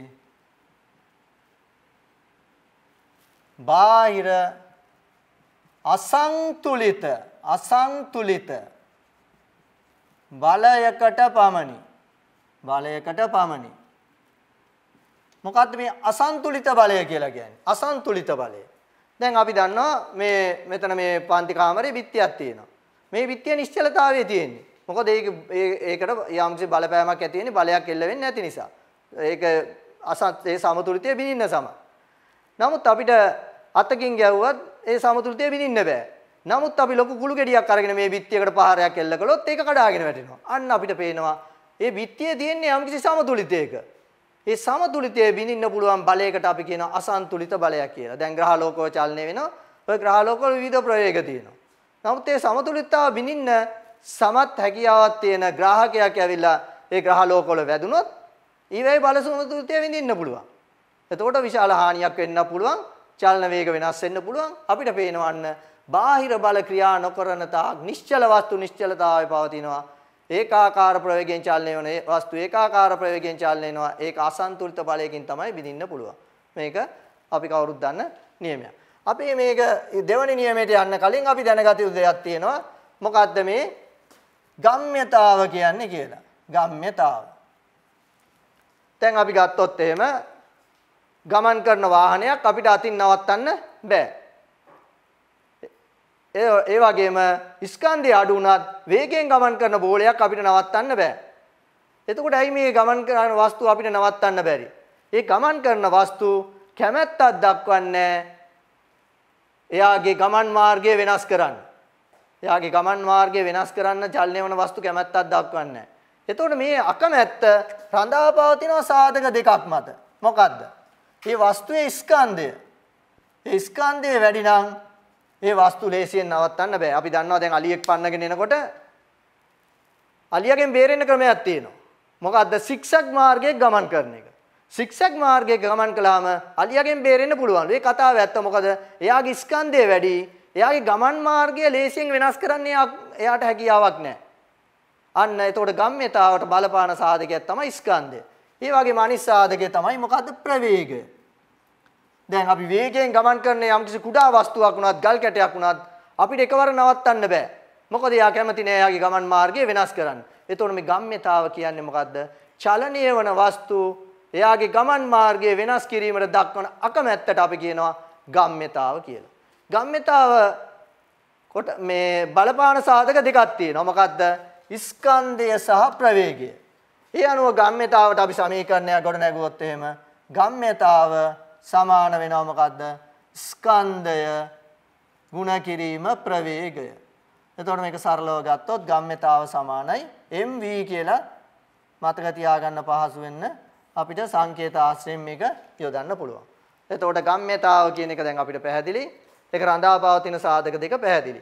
S1: බාහිර අසංතුලිත අසංතුලිත බලයකට පමණි. බලයකට පමණි. මොකක්ද මේ අසන්තුලිත බලය කියලා කියන්නේ? අසන්තුලිත බලය. දැන් අපි දන්නවා මේ මෙතන මේ පන්ති කාමරේ බිත්තියක් තියෙනවා. මේ බිත්තිය නිශ්චලතාවයේ තියෙන්නේ. මොකද ඒක ඒකට යම්කිසි බලපෑමක් ඇති වෙන්නේ බලයක් එල්ල වෙන්නේ නැති නිසා. ඒක අසත් ඒ සමතුලිතය බිනින්න සම. නමුත් අපිට අතකින් ගැව්වත් ඒ සමතුලිතය බිනින්න බෑ. නමුත් අපි ලොකු කුළු ගෙඩියක් අරගෙන මේ බිත්තියකට පහරයක් එල්ල කළොත් ඒක කඩාගෙන වැටෙනවා. අන්න අපිට පේනවා ඒ බිත්තියේ තියෙන යම්කිසි සමතුලිතයක. ඒ සමතුලිතය විඳින්න පුළුවන් බලයකට අපි කියන අසන්තුලිත බලයක් කියලා. දැන් ග්‍රහ ලෝකෝ චලනය වෙනවා. ඔය ග්‍රහ ලෝකවල විවිධ ප්‍රවේග තියෙනවා. නමුත් ඒ සමතුලිතතාව විඳින්න සමත් හැකියාවක් තියෙන ග්‍රාහකයෙක් ඇවිල්ලා ඒ ග්‍රහ ලෝකවල වැදුනොත් ඊවැයි බල සමතුලිතය විඳින්න පුළුවන්. එතකොට විශාල හානියක් වෙන්න පුළුවන්. චලන වේග වෙනස් වෙන්න පුළුවන්. අපිට පේනවන්න බාහිර බල ක්‍රියා නොකරන තාක් නිශ්චල වස්තු නිශ්චලතාවය පවතිනවා. ඒකාකාර ප්‍රවේගයෙන් චලනය වෙන වස්තු ඒකාකාර ප්‍රවේගයෙන් චලනය වෙනවා. ඒක අසන්තුලිත බලයකින් තමයි බිඳින්න පුළුවන්. මේක අපි කවුරුත් දන්න නියමයක්. අපි මේක දෙවැනි නියමයට යන්න කලින් අපි දැනගත යුතු දෙයක් තියෙනවා. මොකද්ද මේ ගම්්‍යතාව කියන්නේ කියලා. ගම්්‍යතාව. දැන් අපි ගත්තොත් එහෙම ගමන් කරන වාහනයක් අපිට අතින් නවත්තන්න බෑ. ඒ වගේම ස්කන්ධය අඩු වුණත් වේගයෙන් ගමන් කරන බෝලයක් අපිට නවත්තන්න බෑ. එතකොට ඇයි මේ ගමන් කරන වස්තුව අපිට නවත්තන්න බැරි? ඒ ගමන් කරන වස්තු කැමැත්තක් දක්වන්නේ එයාගේ ගමන් මාර්ගය වෙනස් කරන්න. එයාගේ ගමන් මාර්ගය වෙනස් කරන්න චලනය වන වස්තු කැමැත්තක් දක්වන්නේ එතකොට මේ අකමැත්ත රඳා පවතින සාධක දෙකක් මත. මොකද්ද? මේ වස්තුවේ ස්කන්ධය. ඒ ස්කන්ධය වැඩි නම් මේ වස්තු ලේසියෙන් නවත්තන්න බෑ. අපි දන්නවා දැන් අලියෙක් පන්නගෙන එනකොට අලියාගෙන් බේරෙන්න ක්‍රමයක් තියෙනවා. මොකද්ද? සික්සක් මාර්ගයේ ගමන් කරන එක. සික්සක් මාර්ගයේ ගමන් කළාම අලියාගෙන් බේරෙන්න පුළුවන්. මේ කතාව ඇත්ත. මොකද එයාගේ ස්කන්ධය වැඩි. එයාගේ ගමන් මාර්ගය ලේසියෙන් වෙනස් කරන්න එයාට හැකියාවක් නැහැ. අන්න එතකොට ගම්මිතාවට බලපාන සාධකයක් තමයි ස්කන්ධය. ඒ වගේම අනිත් සාධකය තමයි මොකද්ද? ප්‍රවේගය. දැන් අපි වේගයෙන් ගමන් කරන යම්කිසි කුඩා වස්තුවක් වුණත් ගල් කැටයක් වුණත් අපිට එකවර නවත්තන්න බෑ. මොකද එයා කැමති නෑ එයාගේ ගමන් මාර්ගය වෙනස් කරන්න. එතකොට මේ ගම්මිතාව කියන්නේ මොකද්ද? චලනීය වන වස්තු එයාගේ ගමන් මාර්ගය වෙනස් කිරීමට දක්වන අකමැත්තට අපි කියනවා ගම්මිතාව කියලා. ගම්මිතාව කොට මේ බලපාන සාධක දෙකක් තියෙනවා. මොකද්ද? ස්කන්ධය සහ ප්‍රවේගය. ඒ අනුව ගම්මිතාවට අපි සමීකරණයක් ගොඩනැගුවොත් එහෙම ගම්මිතාව සමාන වෙනවා මොකද්ද? ස්කන්ධය ಗುಣ කිරීම ප්‍රවේගය. එතකොට මේක සරලව ගත්තොත් ගම්මිතාව සමානයි mv කියලා මතක තියාගන්න පහසු වෙන්න අපිට සංකේත ආශ්‍රයෙන් මේක යොදන්න පුළුවන්. එතකොට ගම්මිතාව කියන එක දැන් අපිට පැහැදිලි. ඒක රඳාපවතින සාධක දෙක පැහැදිලි.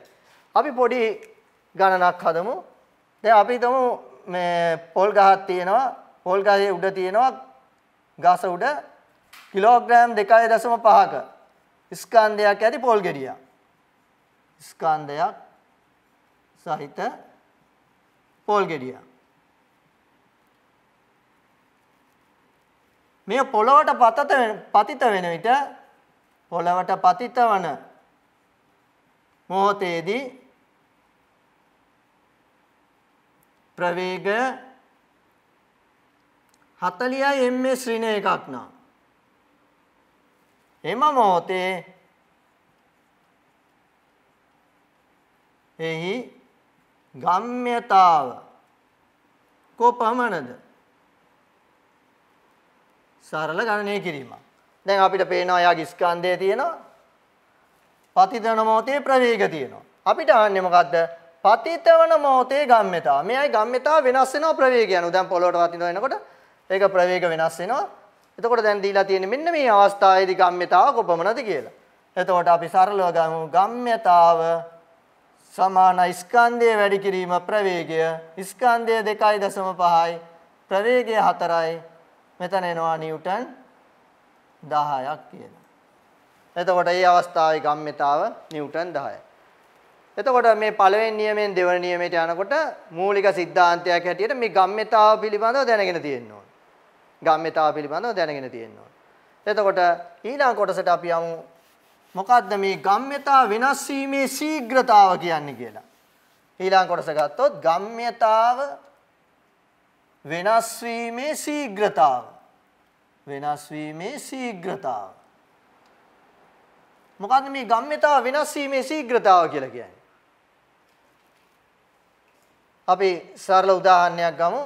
S1: අපි පොඩි ගණනක් හදමු. දැන් අපි හිතමු මේ පොල් ගහක් තියෙනවා. පොල් ගහේ උඩ තියෙනවා ගස උඩ කිලෝග්‍රෑම් 2.5ක ස්කන්ධයක් ඇති පොල් ගෙඩියක්. ස්කන්ධයක් සහිත පොල් ගෙඩියක්. මේ පොළවට පතත පතිත වෙන විට පොළවට පතිත වන මොහොතේදී ප්‍රවේග 40 ms ඍණ එකක් නා එම මොහොතේ එහි ගම්්‍යතාව කොපමණද සරල ගණනය කිරීමක් දැන් අපිට පේනවා යාගේ ස්කන්ධය තියෙනවා පතිතන මොහොතේ ප්‍රවේග තියෙනවා අපිට අහන්නේ මොකද්ද පතිතවන මොහොතේ ගම්්‍යතාව මෙයයි ගම්්‍යතාව වෙනස් වෙනවා ප්‍රවේගය anu දැන් පොළොවට වදිනකොට ඒක ප්‍රවේග වෙනස් වෙනවා එතකොට දැන් දීලා තියෙන්නේ මෙන්න මේ අවස්ථාවේදී ගම්ම්‍යතාව කොපමණද කියලා. එතකොට අපි සරලව ගමු ගම්ම්‍යතාව සමාන ස්කන්ධය වැඩි කිරීම ප්‍රවේගය ස්කන්ධය 2.5යි ප්‍රවේගය 4යි මෙතන එනවා නිව්ටන් 10ක් කියලා. එතකොට මේ අවස්ථාවේ ගම්මිතාව නිව්ටන් 10යි. එතකොට මේ පළවෙනි නියමයෙන් දෙවන නියමයට යනකොට මූලික સિદ્ધාන්තයක් හැටියට මේ ගම්මිතාව පිළිබඳව දැනගෙන තියෙන්න ඕනේ. ගම්මිතාව පිළිබඳව දැනගෙන තියෙනවා. එතකොට ඊළඟ කොටසට අපි යමු මොකද්ද මේ ගම්මිතාව වෙනස් වීමේ ශීඝ්‍රතාව කියන්නේ කියලා. ඊළඟ කොටස ගත්තොත් ගම්මිතාව වෙනස් වීමේ ශීඝ්‍රතාව. වෙනස් වීමේ ශීඝ්‍රතාව. මොකද්ද මේ ගම්මිතාව වෙනස් වීමේ ශීඝ්‍රතාව කියලා කියන්නේ? අපි සරල උදාහරණයක් ගමු.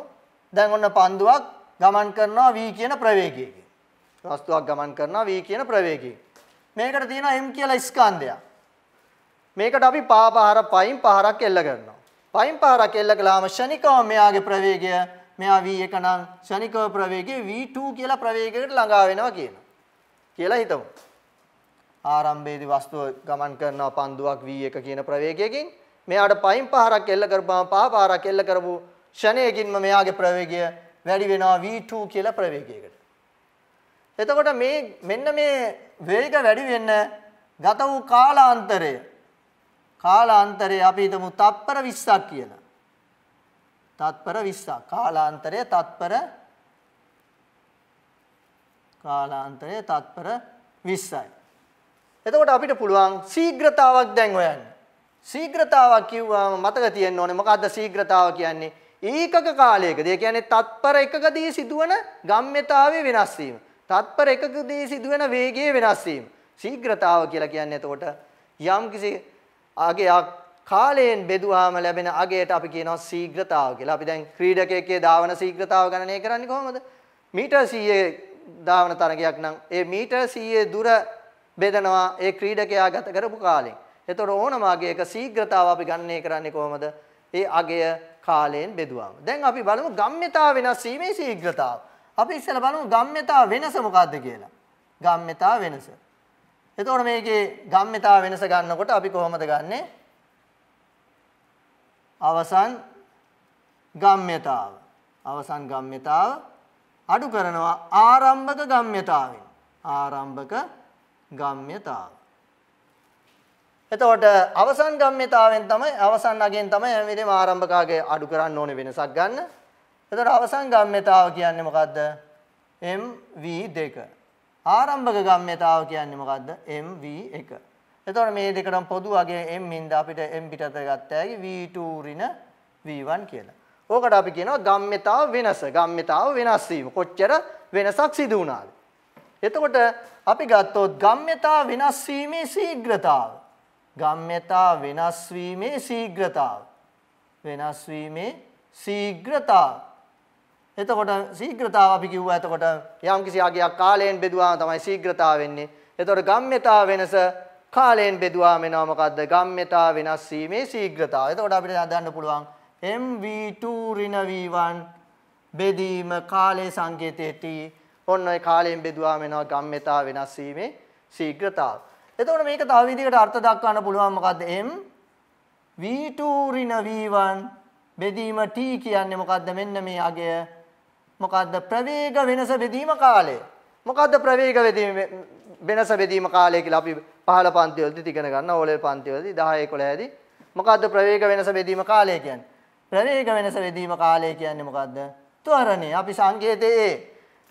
S1: දැන් ඔන්න පන්දුවක් ගමන් කරනවා v කියන ප්‍රවේගයකින්. වස්තුවක් ගමන් කරනවා v කියන ප්‍රවේගයකින්. මේකට තියෙනවා m කියලා ස්කන්ධයක්. මේකට අපි පාපහර පයින් පහරක් එල්ල කරනවා. පයින් පහරක් එල්ල කළාම ෂණිකව මෙයාගේ ප්‍රවේගය මෙයා v1 නම් ෂණිකව ප්‍රවේගය v2 කියලා ප්‍රවේගයකට ළඟා වෙනවා කියනවා. කියලා හිතමු. ආරම්භයේදී වස්තුව ගමන් කරනවා පන්දුවක් v1 කියන ප්‍රවේගයකින් මෙයාට පයින් පහරක් එල්ල කරපුවාම පහ පාරක් එල්ල කරපු ෂණයකින්ම මෙයාගේ ප්‍රවේගය වැඩි වෙනවා v2 කියලා ප්‍රවේගයකට. එතකොට මේ මෙන්න මේ වේග වැඩි වෙන්න ගත වූ කාලාන්තරය කාලාන්තරය අපි හිතමු තත්පර 20ක් කියලා. තත්පර 20ක් කාලාන්තරය තත්පර කාලාන්තරය තත්පර 20යි. එතකොට අපිට පුළුවන් ශීඝ්‍රතාවක් දැන් හොයන්න. ශීඝ්‍රතාවක් කිව්වම මතක තියෙන්න ඕනේ මොකද්ද ශීඝ්‍රතාව කියන්නේ? ඒකක කාලයකදී ඒ කියන්නේ තත්පර එකකදී සිදුවන ගම්‍යතාවයේ වෙනස් වීම. තත්පර එකකදී සිදුවන වේගයේ වෙනස් වීම. ශීඝ්‍රතාව කියලා කියන්නේ එතකොට යම්කිසි අගයක් කාලයෙන් බෙදුවාම ලැබෙන අගයට අපි කියනවා ශීඝ්‍රතාව කියලා. අපි දැන් ක්‍රීඩකයෙක්ගේ ධාවන ශීඝ්‍රතාව ගණනය කරන්නේ කොහොමද? මීටර් 100 ධාවන තරගයක් නම් ඒ මීටර් 100 දුර බෙදනවා ඒ ක්‍රීඩකයා ගත කරපු කාලෙන්. එතකොට ඕනම අගයක ශීඝ්‍රතාව අපි ගණනය කරන්නේ කොහොමද? ඒ අගය කාලයෙන් බෙදුවාම. දැන් අපි බලමු ගම්්‍යතා වෙනස් වීමේ ශීඝ්‍රතාව. අපි ඉස්සෙල්ලා බලමු ගම්්‍යතා වෙනස මොකද්ද කියලා. ගම්්‍යතා වෙනස. එතකොට මේකේ ගම්්‍යතා වෙනස ගන්නකොට අපි කොහොමද ගන්නෙ? අවසන් ගම්්‍යතාව. අවසන් ගම්්‍යතාව අඩු කරනවා ආරම්භක ගම්්‍යතාවෙන්. ආරම්භක ගම්්‍යතාව. එතකොට අවසන් ගම්මිතාවෙන් තමයි අවසන් අගෙන් තමයි හැම වෙලේම ආරම්භකාගේ අඩු කරන්න ඕනේ වෙනසක් ගන්න. එතකොට අවසන් ගම්මිතාව කියන්නේ මොකද්ද? MV2. ආරම්භක ගම්මිතාව කියන්නේ මොකද්ද? MV1. එතකොට මේ දෙකටම පොදු අගේ M හින්දා අපිට M පිටත ගත්තායි V2 ඍණ V1 කියලා. ඕකට අපි කියනවා ගම්මිතාව වෙනස. ගම්මිතාව වෙනස් වීම. කොච්චර වෙනසක් සිදු වුණාද? එතකොට අපි ගත්තොත් ගම්මිතාව වෙනස් වීමේ ශීඝ්‍රතාවය ගම්‍යතා වෙනස් වීමේ ශීඝ්‍රතාව. වෙනස් වීමේ ශීඝ්‍රතාව. එතකොට ශීඝ්‍රතාව අපි කිව්වා එතකොට යම්කිසි අගයක් කාලයෙන් බෙදුවාම තමයි ශීඝ්‍රතාව වෙන්නේ. එතකොට ගම්‍යතා වෙනස කාලයෙන් බෙදුවාම එනවා මොකද්ද? ගම්‍යතා වෙනස් වීමේ ශීඝ්‍රතාව. එතකොට අපිට හදන්න පුළුවන් mv2 ඍණ v1 බෙදීම කාලයේ සංකේතයේ t ඔන්න ඔය කාලයෙන් බෙදුවාම එනවා ගම්‍යතා වෙනස් වීමේ ශීඝ්‍රතාව. එතකොට මේක තව විදිහකට අර්ථ දක්වන්න පුළුවන් මොකද්ද? M V2 ඍණ V1 බෙදීම T කියන්නේ මොකද්ද? මෙන්න මේ අගය. මොකද්ද? ප්‍රවේග වෙනස බෙදීම කාලය. මොකද්ද ප්‍රවේග බෙදීම වෙනස බෙදීම කාලය කියලා අපි පහළ පන්තිවලදී ඉගෙන ගන්න ඕලෙල් පන්තිවලදී 10 11 ඇදී මොකද්ද ප්‍රවේග වෙනස බෙදීම කාලය කියන්නේ? ප්‍රවේග වෙනස බෙදීම කාලය කියන්නේ මොකද්ද? ත්වරණය. අපි සංකේතයේ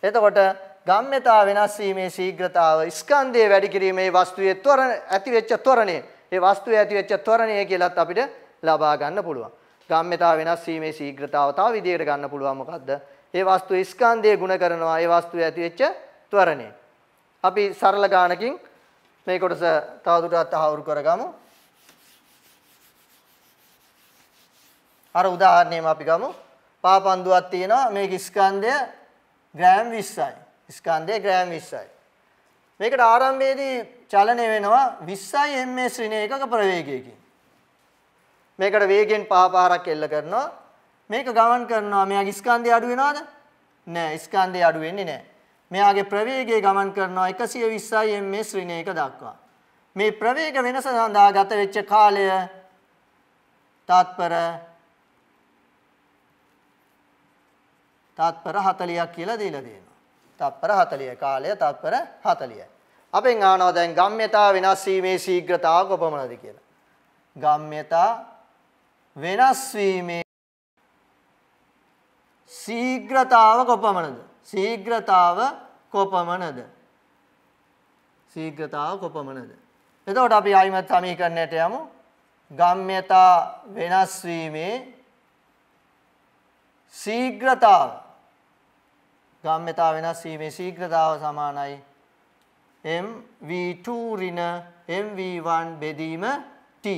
S1: එතකොට ගම්මතා වෙනස් වීමේ ශීඝ්‍රතාව ස්කන්ධය වැඩි කිරීමේ වස්තුවේ ත්වරණ ඇති වෙච්ච ත්වරණය ඒ වස්තුවේ ඇති වෙච්ච ත්වරණය කියලත් අපිට ලබා ගන්න පුළුවන්. ගම්මතා වෙනස් වීමේ ශීඝ්‍රතාව තව විදිහකට ගන්න පුළුවන් මොකද්ද? ඒ වස්තුවේ ස්කන්ධය ಗುಣ කරනවා ඒ වස්තුවේ ඇති වෙච්ච ත්වරණය. අපි සරල ගානකින් මේ කොටස තවදුරටත් අහවුරු කරගමු. අර උදාහරණයම අපි ගමු. පාපන්දුවක් තියෙනවා මේක ස්කන්ධය ග්‍රෑම් 20යි. ස්කන්ධය ග්‍රෑම් 20යි. මේකට ආරම්භයේදී චලනය වෙනවා 20යි ma ශ්‍රේණිය එකක ප්‍රවේගයකින්. මේකට වේගෙන් පහ පාරක් එල්ල කරනවා. මේක ගමන් කරනවා. මෙයාගේ ස්කන්ධය අඩු වෙනවද? නෑ ස්කන්ධය අඩු වෙන්නේ නෑ. මෙයාගේ ප්‍රවේගය ගමන් කරනවා 120යි ma ශ්‍රේණිය එක දක්වා. මේ ප්‍රවේග වෙනස සඳහා ගත වෙච්ච කාලය තත්පර තත්පර 40ක් කියලා දීලා දෙනවා. තත්පර 40 කාලය තත්පර 40 අපෙන් ආනවා දැන් ගම්‍යතා වෙනස් වීමේ ශීඝ්‍රතාව කොපමණද කියලා ගම්‍යතා වෙනස් වීමේ ශීඝ්‍රතාව කොපමණද ශීඝ්‍රතාව කොපමණද ශීඝ්‍රතාව කොපමණද එතකොට අපි ආයිමත් සමීකරණයට යමු ගම්‍යතා වෙනස් වීමේ ශීඝ්‍රතාව ගම්‍යතා වෙනස් වීමේ ශීඝ්‍රතාව සමානයි mv2 ඍණ mv1 බෙදීම t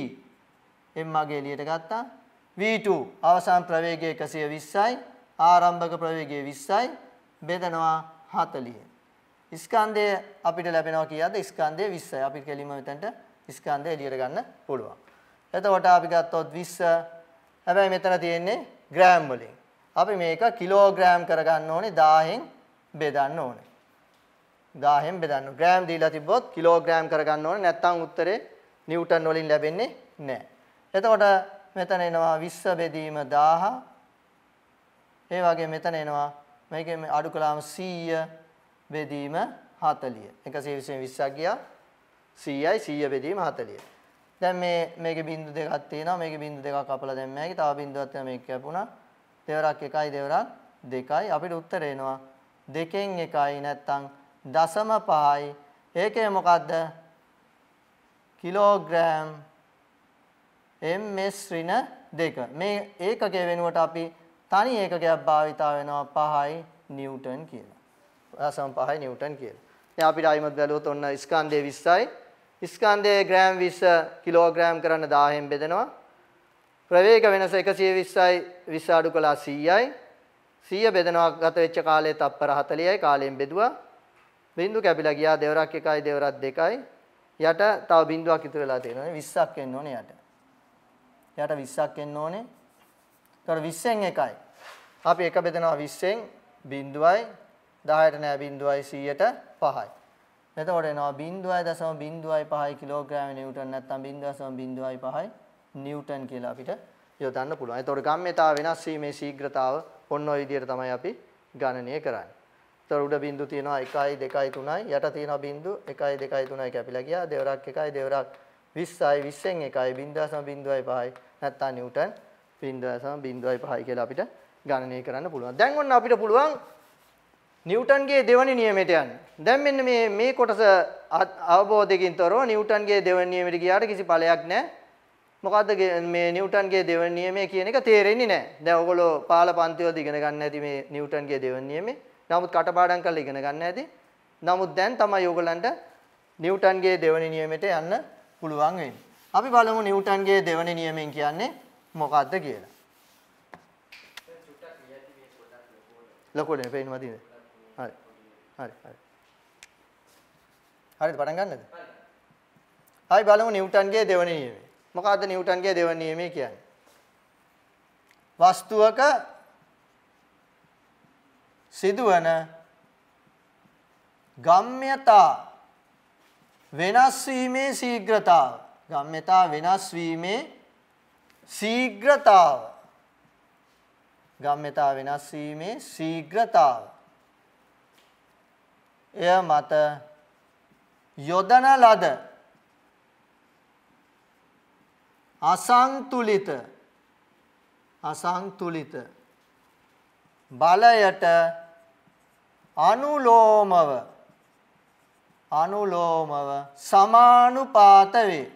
S1: m මගේ එළියට ගත්තා v2 අවසාන ප්‍රවේගය 120යි ආරම්භක ප්‍රවේගය 20යි බෙදනවා 40 ස්කන්ධය අපිට ලැබෙනවා කියද්ද ස්කන්ධය 20යි අපි කෙලින්ම මෙතනට ස්කන්ධය එළියට ගන්න පුළුවන් එතකොට අපි ගත්තොත් 20 හැබැයි මෙතන තියෙන්නේ ග්‍රෑම් වලින් අපි මේක කිලෝග්‍රෑම් කරගන්න ඕනේ 1000න් බෙදන්න ඕනේ. 1000න් බෙදන්න. ග්‍රෑම් දීලා තිබ්බොත් කිලෝග්‍රෑම් කරගන්න ඕනේ නැත්නම් උත්තරේ නිව්ටන් වලින් ලැබෙන්නේ නැහැ. එතකොට මෙතන එනවා 20 බෙදීම 1000. ඒ වගේ මෙතන එනවා මේකෙන් අඩු කළාම 100 බෙදීම 40. 120 20ක් ගියා. 100යි 100 බෙදීම 40. දැන් මේ මේකේ බිංදු දෙකක් තියෙනවා. මේකේ බිංදු දෙකක් කපලා දැම්මා. ඒකේ තව බිංදුවක් තියෙනවා. මේක කැපුණා. දෙවරක් 1යි දෙවරක් 2යි අපිට උත්තර එනවා 2න් 1යි නැත්තම් 0.5යි ඒකේ මොකද්ද කිලෝග්‍රෑම් ms ඍණ 2 මේ ඒකකයේ වෙනුවට අපි තනි ඒකකයක් භාවිතා වෙනවා 5යි නිව්ටන් කියලා. 0.5යි නිව්ටන් කියලා. දැන් අපිට ආයිමත් බැලුවොත් ඔන්න ස්කන්ධය 20යි. ස්කන්ධයේ ග්‍රෑම් 20 කිලෝග්‍රෑම් කරන්න 1000ෙන් බෙදෙනවා. ප්‍රවේග වෙනස 120යි 20 අඩු කළා 100යි 100 බෙදනවා ගත වෙච්ච කාලයේ තප්පර 40යි කාලයෙන් බෙදුවා බිඳු කැපිලා ගියා දෙවරක් එකයි දෙවරක් දෙකයි යට තව බිඳුවක් ඉතුරු වෙලා තියෙනවා 20ක් එන්න ඕනේ යට යට 20ක් එන්න ඕනේ ඒතර 20න් එකයි අපි එක බෙදනවා 20න් බිඳුවයි 10ට නෑ බිඳුවයි 100ට 5යි එතකොට එනවා 0.0.5 කිලෝග්‍රෑම් නිව්ටන් නැත්නම් 0.0.5 නිව්ටන් කියලා අපිට යොදන්න පුළුවන්. එතකොට ගම්‍යතාව වෙනස් වීමේ ශීඝ්‍රතාව ඔන්න ඔය විදිහට තමයි අපි ගණනය කරන්නේ. එතකොට උඩ බිඳු තියෙනවා 1යි 2යි 3යි යට තියෙනවා බිඳු 1යි 2යි 3යි කැපිලා ගියා. දෙවරක් 1යි දෙවරක් 20යි 20න් 1යි 0.05යි නැත්තම් නිව්ටන් 0.05යි කියලා අපිට ගණනය කරන්න පුළුවන්. දැන් ඔන්න අපිට පුළුවන් නිව්ටන්ගේ දෙවනි නියමයට යන්න. දැන් මෙන්න මේ මේ කොටස අවබෝධයකින් තොරව නිව්ටන්ගේ දෙවනි නියමයට ගියාට කිසි ඵලයක් නැහැ. මොකද්ද මේ නිව්ටන්ගේ දෙවන නියමය කියන එක තේරෙන්නේ නැහැ. දැන් ඔයගොල්ලෝ පාළ පන්තිවලදී ඉගෙන ගන්න ඇති මේ නිව්ටන්ගේ දෙවන නියමය. නමුත් කටපාඩම් කරලා ඉගෙන ගන්න ඇති. නමුත් දැන් තමයි ඔයගලන්ට නිව්ටන්ගේ දෙවන නියමයට යන්න පුළුවන් වෙන්නේ. අපි බලමු නිව්ටන්ගේ දෙවන නියමයෙන් කියන්නේ මොකද්ද කියලා. ලොකුනේ පේනවා දිනේ. හරි. හරි හරි. හරිද පටන් ගන්නද? හරි බලමු නිව්ටන්ගේ දෙවන නියමය. මොකද්ද නිව්ටන්ගේ දෙවන නියමය කියන්නේ? වස්තුවක සිදුවන ගම්‍යතා වෙනස් වීමේ ශීඝ්‍රතාව ගම්‍යතා වෙනස් වීමේ ශීඝ්‍රතාව ගම්‍යතා වෙනස් වීමේ ශීඝ්‍රතාව එය මත යොදන ලද අසංතුලිත අසංතුලිත බලයට අනුලෝමව අනුලෝමව සමානුපාත වේ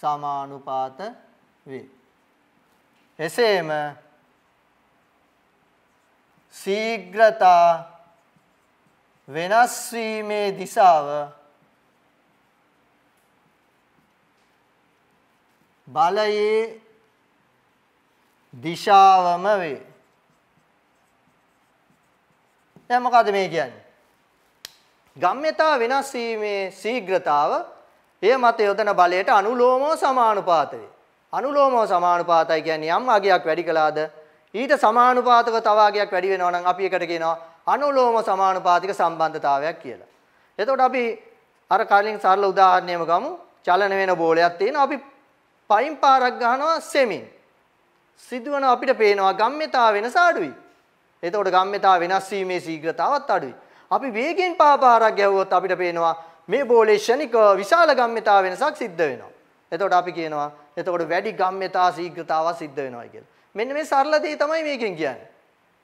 S1: සමානුපාත වේ එසේම ශීඝ්‍රතා වෙනස් වීමේ දිශාව බලයේ දිශාවම වේ. දැන් මොකද මේ කියන්නේ? ගම්‍යතා වෙනස් වීමේ ශීඝ්‍රතාව එය මත යොදන බලයට අනුලෝමව සමානුපාත වේ. අනුලෝමව සමානුපාතයි කියන්නේ යම් අගයක් වැඩි කළාද ඊට සමානුපාතව තව අගයක් වැඩි වෙනවා නම් අපි ඒකට කියනවා අනුලෝම සමානුපාතික සම්බන්ධතාවයක් කියලා. එතකොට අපි අර කලින් සරල උදාහරණයම ගමු. චලන වෙන බෝලයක් තියෙනවා. අපි පයින් පාරක් ගහනවා සෙමින්. සිදුවන අපිට පේනවා ගම්මිතා වෙනස අඩුයි. එතකොට ගම්මිතා වෙනස් වීමේ ශීඝ්‍රතාවත් අඩුයි. අපි වේගෙන් පහ පාරක් ගැහුවොත් අපිට පේනවා මේ බෝලේ ෂණික විශාල ගම්මිතා වෙනසක් සිද්ධ වෙනවා. එතකොට අපි කියනවා එතකොට වැඩි ගම්මිතා ශීඝ්‍රතාවක් සිද්ධ වෙනවා කියලා. මෙන්න මේ සරල දේ තමයි මේකෙන් කියන්නේ.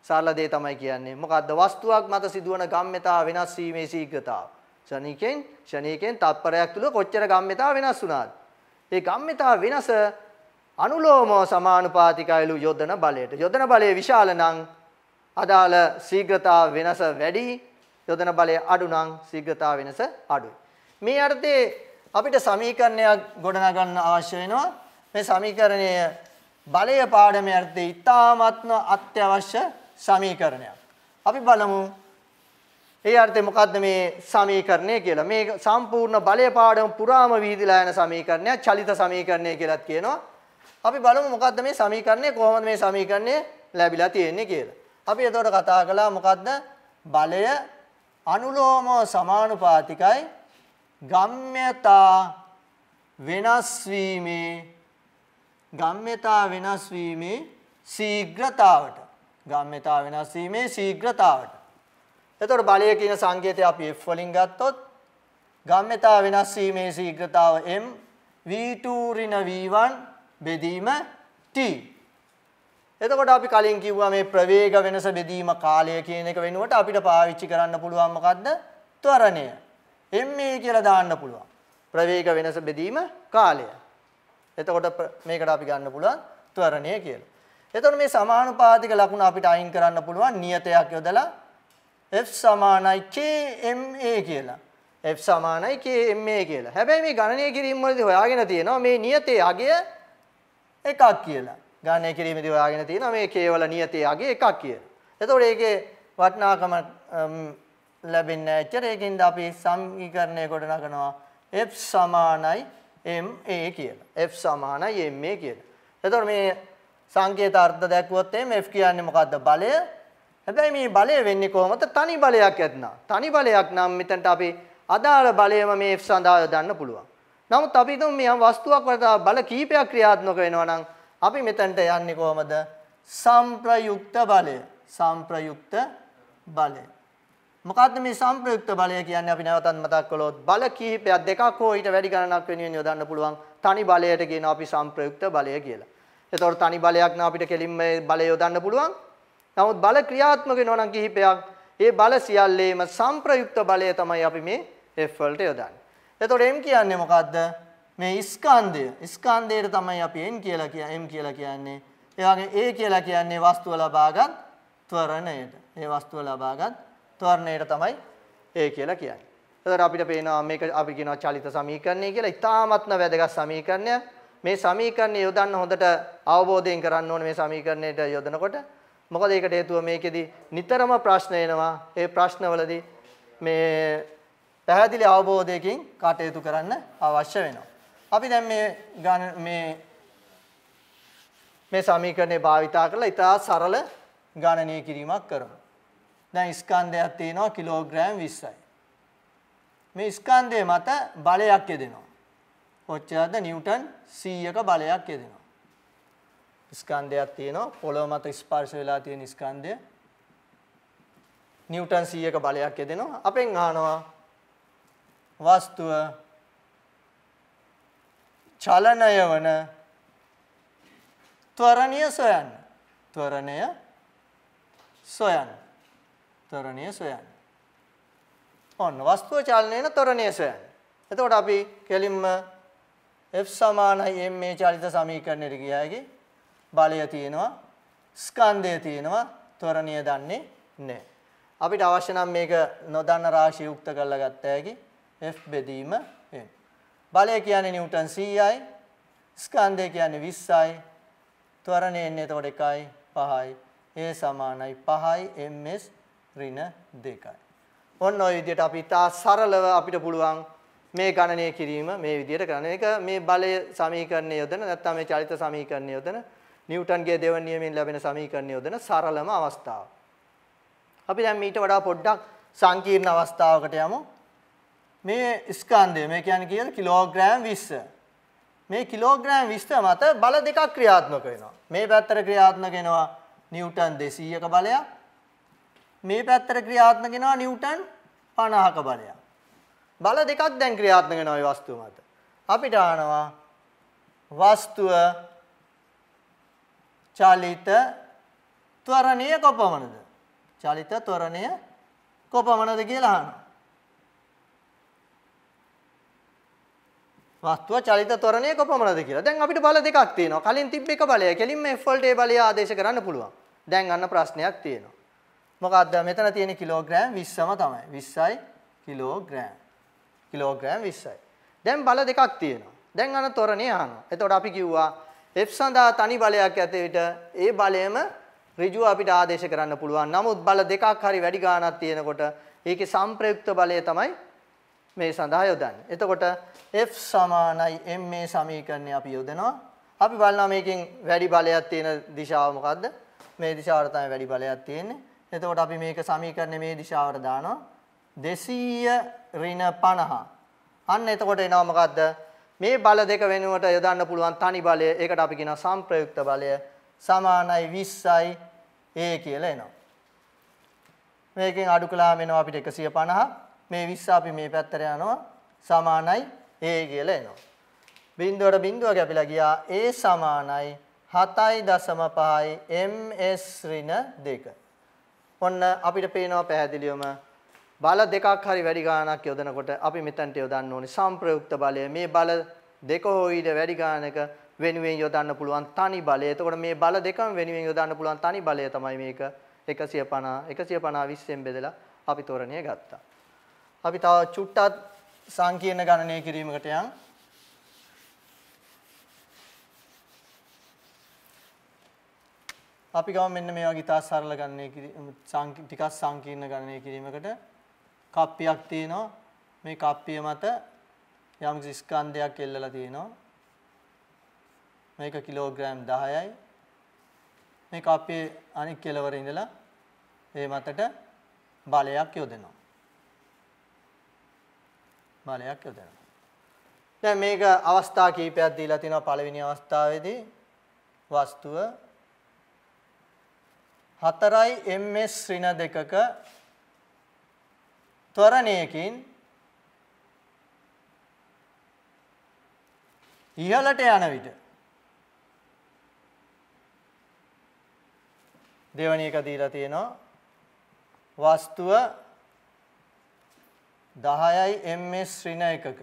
S1: සරල දේ තමයි කියන්නේ. මොකද්ද වස්තුවක් මත සිදුවන ගම්මිතා වෙනස් වීමේ ශීඝ්‍රතාව. ෂණිකෙන් ෂණිකෙන් තත්පරයක් තුල කොච්චර ගම්මිතා වෙනස් වුණාද? ඒ ගම්මිතා වෙනස අනුලෝමව සමානුපාතිකයිලු යොදන බලයට. යොදන බලය විශාල නම් අදාළ ශීඝ්‍රතාව වෙනස වැඩි, යොදන බලය අඩු නම් ශීඝ්‍රතාව වෙනස අඩුයි. මේ අර්ථයේ අපිට සමීකරණයක් ගොඩනගන්න අවශ්‍ය වෙනවා. මේ සමීකරණය බලය පාඩමේ අර්ථයේ ඉතාමත්ම අත්‍යවශ්‍ය සමීකරණයක්. අපි බලමු ඒ අර්ථය මොකක්ද මේ සමීකරණය කියලා. මේ සම්පූර්ණ බලය පාඩම පුරාම විහිදලා යන සමීකරණය චලිත සමීකරණය කියලාත් කියනවා. අපි බලමු මොකක්ද මේ සමීකරණය කොහොමද මේ සමීකරණය ලැබිලා තියෙන්නේ කියලා. අපි එතකොට කතා කළා මොකක්ද බලය අනුලෝමව සමානුපාතිකයි ගම්‍යතා වෙනස් වීමේ ගම්‍යතා වෙනස් වීමේ ශීඝ්‍රතාවට ගම්‍යතා වෙනස් වීමේ ශීඝ්‍රතාවට එතකොට බලය කියන සංකේතය අපි F වලින් ගත්තොත් ගම්මතා වෙනස් වීමේ ශීඝ්‍රතාව m v2 ඍණ v1 බෙදීම t. එතකොට අපි කලින් කිව්වා මේ ප්‍රවේග වෙනස බෙදීම කාලය කියන එක වෙනුවට අපිට පාවිච්චි කරන්න පුළුවන් මොකද්ද? ත්වරණය. ma කියලා දාන්න පුළුවන්. ප්‍රවේග වෙනස බෙදීම කාලය. එතකොට මේකට අපි ගන්න පුළුවන් ත්වරණය කියලා. එතකොට මේ සමානුපාතික ලකුණ අපිට අයින් කරන්න පුළුවන් නියතයක් යොදලා F සමානයි KMA කියලා. F සමානයි KMA කියලා. හැබැයි මේ ගණනය කිරීම වලදී හොයාගෙන තියෙනවා මේ නියතේ අගය එකක් කියලා. ගණනය කිරීමේදී හොයාගෙන තියෙනවා මේ K වල නියතේ අගය එකක් කියලා. එතකොට ඒකේ වටිනාකම ලැබෙන්නේ නැහැ. ඒතර ඒකින්ද අපි සමීකරණය කොට නගනවා F සමානයි MA කියලා. F සමානයි MA කියලා. එතකොට මේ සංකේත අර්ථ දැක්වුවොත් එම් F කියන්නේ මොකද්ද? බලය හැබැයි මේ බලය වෙන්නේ කොහොමද? තනි බලයක් ඇත්නම්. තනි බලයක් නම් මෙතනට අපි අදාළ බලයම මේ F සඳහා යොදන්න පුළුවන්. නමුත් අපි හිතමු මේ වස්තුවක් වලට බල කීපයක් ක්‍රියාත්මක වෙනවා නම් අපි මෙතනට යන්නේ කොහොමද? සම්ප්‍රයුක්ත බලය. සම්ප්‍රයුක්ත බලය. මොකද්ද මේ සම්ප්‍රයුක්ත බලය කියන්නේ අපි නැවතත් මතක් කළොත් බල කිහිපයක් දෙකක් හෝ ඊට වැඩි ගණනක් වෙනුවෙන් යොදන්න පුළුවන් තනි බලයට කියනවා අපි සම්ප්‍රයුක්ත බලය කියලා. එතකොට තනි බලයක් නම් අපිට කෙලින්ම බලය යොදන්න පුළුවන්. නමුත් බල ක්‍රියාත්මක වෙනවා නම් කිහිපයක් ඒ බල සියල්ලේම සංප්‍රයුක්ත බලය තමයි අපි මේ F වලට යොදන්නේ. එතකොට M කියන්නේ මොකද්ද? මේ ස්කන්ධය. ස්කන්ධයට තමයි අපි N කියලා කියන්නේ M කියලා කියන්නේ. ඒ වගේ A කියලා කියන්නේ වස්තුව ලබාගත් ත්වරණයට. මේ වස්තුව ලබාගත් ත්වරණයට තමයි A කියලා කියන්නේ. එතකොට අපිට පේනවා මේක අපි කියනවා චලිත සමීකරණය කියලා. ඉතාමත්ම වැදගත් සමීකරණයක්. මේ සමීකරණය යොදන්න හොඳට අවබෝධයෙන් කරන්න ඕනේ මේ සමීකරණයට යොදනකොට. මොකද ඒකට හේතුව මේකෙදි නිතරම ප්‍රශ්න එනවා. ඒ ප්‍රශ්නවලදී මේ පැහැදිලි අවබෝධයකින් කටයුතු කරන්න අවශ්‍ය වෙනවා. අපි දැන් මේ මේ මේ සමීකරණය භාවිතා කරලා ඉතා සරල ගණනය කිරීමක් කරමු. දැන් ස්කන්ධයක් තියෙනවා කිලෝග්‍රෑම් 20යි. මේ ස්කන්ධය මත බලයක් යෙදෙනවා. කොච්චරද නිව්ටන් 100ක බලයක් යෙදෙනවා. ස්කන්ධයක් තියෙනවා. පොළොව මත ස්පර්ශ වෙලා තියෙන ස්කන්ධය. නිව්ටන් 100ක බලයක් යදෙනවා. අපෙන් අහනවා වස්තුව චලනය වන ත්වරණය සොයන්න. ත්වරණය සොයන්න. ත්වරණය සොයන්න. ඔන්න වස්තුව චලනය වෙන ත්වරණය සොයන්න. එතකොට අපි කෙලින්ම F සමානයි ma චලිත සමීකරණයට ගියාගේ බලය තියෙනවා ස්කන්ධය තියෙනවා ත්වරණිය දන්නේ නැහැ. අපිට අවශ්‍ය නම් මේක නොදන්න රාශිය යුක්ත කරලා ගත්ත හැකි F බෙදීම n. බලය කියන්නේ නිව්ටන් 100යි, ස්කන්ධය කියන්නේ 20යි, ත්වරණය n එතකොට 1යි 5යි, A සමානයි 5යි ms ඍණ 2යි. ඔන්න ඔය විදිහට අපි තා සරලව අපිට පුළුවන් මේ ගණනය කිරීම මේ විදිහට කරන්න. ඒක මේ බලය සමීකරණය යොදන නැත්නම් මේ චලිත සමීකරණය යොදන නිව්ටන්ගේ දෙවන නියමයෙන් ලැබෙන සමීකරණ යොදන සරලම අවස්ථාව. අපි දැන් මීට වඩා පොඩ්ඩක් සංකීර්ණ අවස්ථාවකට යමු. මේ ස්කන්ධය මේ කියන්නේ කීයද කිලෝග්‍රෑම් 20. මේ කිලෝග්‍රෑම් 20 මත බල දෙකක් ක්‍රියාත්මක වෙනවා. මේ පැත්තට ක්‍රියාත්මක වෙනවා නිව්ටන් 200ක බලයක්. මේ පැත්තට ක්‍රියාත්මක වෙනවා නිව්ටන් 50ක බලයක්. බල දෙකක් දැන් ක්‍රියාත්මක වෙනවා මේ වස්තුව මත. අපිට ආනවා වස්තුව චලිත ත්වරණය කොපමණද? චලිත ත්වරණය කොපමණද කියලා අහනවා. වස්තුව චලිත ත්වරණය කොපමණද කියලා. දැන් අපිට බල දෙකක් තියෙනවා. කලින් තිබ්බ එක බලය. කෙලින්ම F වලට ඒ බලය ආදේශ කරන්න පුළුවන්. දැන් අන්න ප්‍රශ්නයක් තියෙනවා. මොකද්ද මෙතන තියෙන කිලෝග්‍රෑම් 20ම තමයි. 20යි කිලෝග්‍රෑම්. කිලෝග්‍රෑම් 20යි. දැන් බල දෙකක් තියෙනවා. දැන් අන්න ත්වරණේ අහනවා. එතකොට අපි කිව්වා F සඳහා තනි බලයක් ඇත විට ඒ බලයම ඍජුව අපිට ආදේශ කරන්න පුළුවන්. නමුත් බල දෙකක් හරි වැඩි ගාණක් තියෙනකොට ඒකේ සංප්‍රයුක්ත බලය තමයි මේ සඳහා යොදන්නේ. එතකොට F සමානයි ma සමීකරණය අපි යොදනවා. අපි බලනවා මේකෙන් වැඩි බලයක් තියෙන දිශාව මොකද්ද? මේ දිශාවට තමයි වැඩි බලයක් තියෙන්නේ. එතකොට අපි මේක සමීකරණය මේ දිශාවට දානවා. 200 ඍණ 50. අන්න එතකොට එනවා මොකද්ද? මේ බල දෙක වෙනුවට යොදන්න පුළුවන් තනි බලය. ඒකට අපි කියනවා සංප්‍රයුක්ත බලය සමානයි 20යි A කියලා එනවා. මේකෙන් අඩු කළාම එනවා අපිට 150. මේ 20 අපි මේ පැත්තට යනවා සමානයි A කියලා එනවා. බිඳුවට බිඳුව කැපිලා ගියා A සමානයි 7.5යි ms ඍණ 2. ඔන්න අපිට පේනවා පැහැදිලිවම බල දෙකක් හරි වැඩි ගාණක් යොදනකොට අපි මෙතනට යොදන්න ඕනේ සංප්‍රයුක්ත බලය. මේ බල දෙක හෝ ඊට වැඩි ගාණක වෙනුවෙන් යොදන්න පුළුවන් තනි බලය. එතකොට මේ බල දෙකම වෙනුවෙන් යොදන්න පුළුවන් තනි බලය තමයි මේක 150 150 20ෙන් බෙදලා අපි තෝරණය ගත්තා. අපි තව චුට්ටක් සංකීර්ණ ගණනය කිරීමකට යන්. අපි ගාව මෙන්න මේ වගේ ඉතා සරල ගණනය කිරීම ටිකක් සංකීර්ණ ගණනය කිරීමකට කප්පියක් තියෙනවා. මේ කප්පිය මත යම් ස්කන්ධයක් එල්ලලා තියෙනවා. මේක කිලෝග්‍රෑම් 10යි. මේ කප්පියේ අනික් කෙළවර ඉඳලා ඒ මතට බලයක් යොදනවා. බලයක් යොදනවා. දැන් මේක අවස්ථා කීපයක් දීලා තිනවා පළවෙනි අවස්ථාවේදී වස්තුව 4ms ඍණ 2ක ත්වරණයකින් ඉහළට යන විට දෙවැනි එක දීලා තියෙනවා වස්තුව 10යි ms ඍණ එකක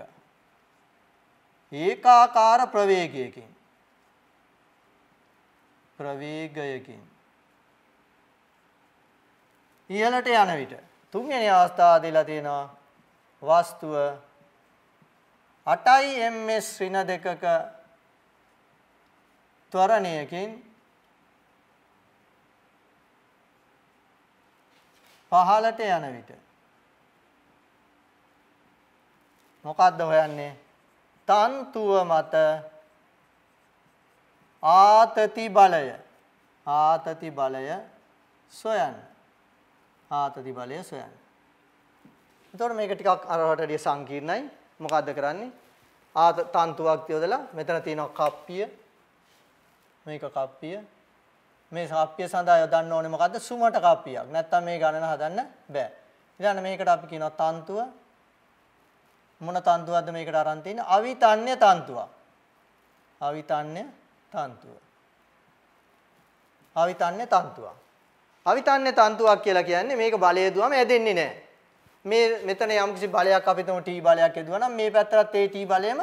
S1: ඒකාකාර ප්‍රවේගයකින් ප්‍රවේගයකින් ඉහළට යන විට තුන්වෙනි අවස්ථාව දීලා තියෙනවා වස්තුව 8යි ms ඍණ දෙකක ත්වරණයකින් පහළට යන විට මොකද්ද හොයන්නේ තන්තුව මත ආතති බලය ආතති බලය සොයන්නේ ආතති බලය සොයන්න. එතකොට මේක ටිකක් අරහට වැඩිය සංකීර්ණයි. මොකද්ද කරන්නේ? ආත තන්තුවක් තියදලා මෙතන තියෙනවා කප්පිය. මේක කප්පිය. මේ කප්පිය සඳහා යොදන්න ඕනේ මොකද්ද? සුමට කප්පියක්. නැත්තම් මේ ගණන හදන්න බෑ. ඊළඟ මේකට අපි කියනවා තන්තුව. මොන තන්තුවක්ද මේකට අරන් තියෙන්නේ? අවිතන්‍ය තන්තුවක්. අවිතන්‍ය තන්තුව. අවිතන්‍ය තන්තුවක්. අවිතන්‍ය තන්තුවක් කියලා කියන්නේ මේක බලය දුවම ඇදෙන්නේ නැහැ. මේ මෙතන යම්කිසි බලයක් අපි තුමු T බලයක් යදුවා නම් මේ පැත්තටත් ඒ T බලයම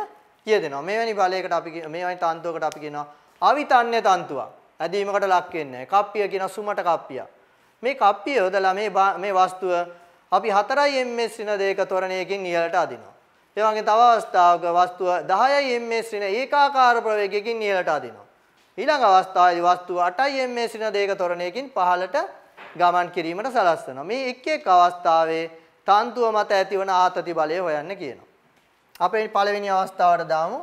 S1: කියදෙනවා. මෙවැනි බලයකට අපි මේවැනි තන්තුවකට අපි කියනවා අවිතන්‍ය තන්තුවක්. ඇදීමකට ලක් වෙන්නේ නැහැ. කප්පිය කියන සුමට කප්පිය. මේ කප්පිය යොදලා මේ මේ වස්තුව අපි 4යි ms ඍණ දෙක තොරණයකින් ඉහළට අදිනවා. ඒ වගේ තව අවස්ථාවක වස්තුව 10යි ms ඍණ ඒකාකාර ප්‍රවේගයකින් ඉහළට අදිනවා. ඊළඟ අවස්ථාවේදී වස්තුව 8යි මේ සින දේක තොරණයකින් පහළට ගමන් කිරීමට සලස්වනවා. මේ එක් එක් අවස්ථාවේ තන්තුව මත ඇතිවන ආතති බලය හොයන්න කියනවා. අපේ පළවෙනි අවස්ථාවට දාමු.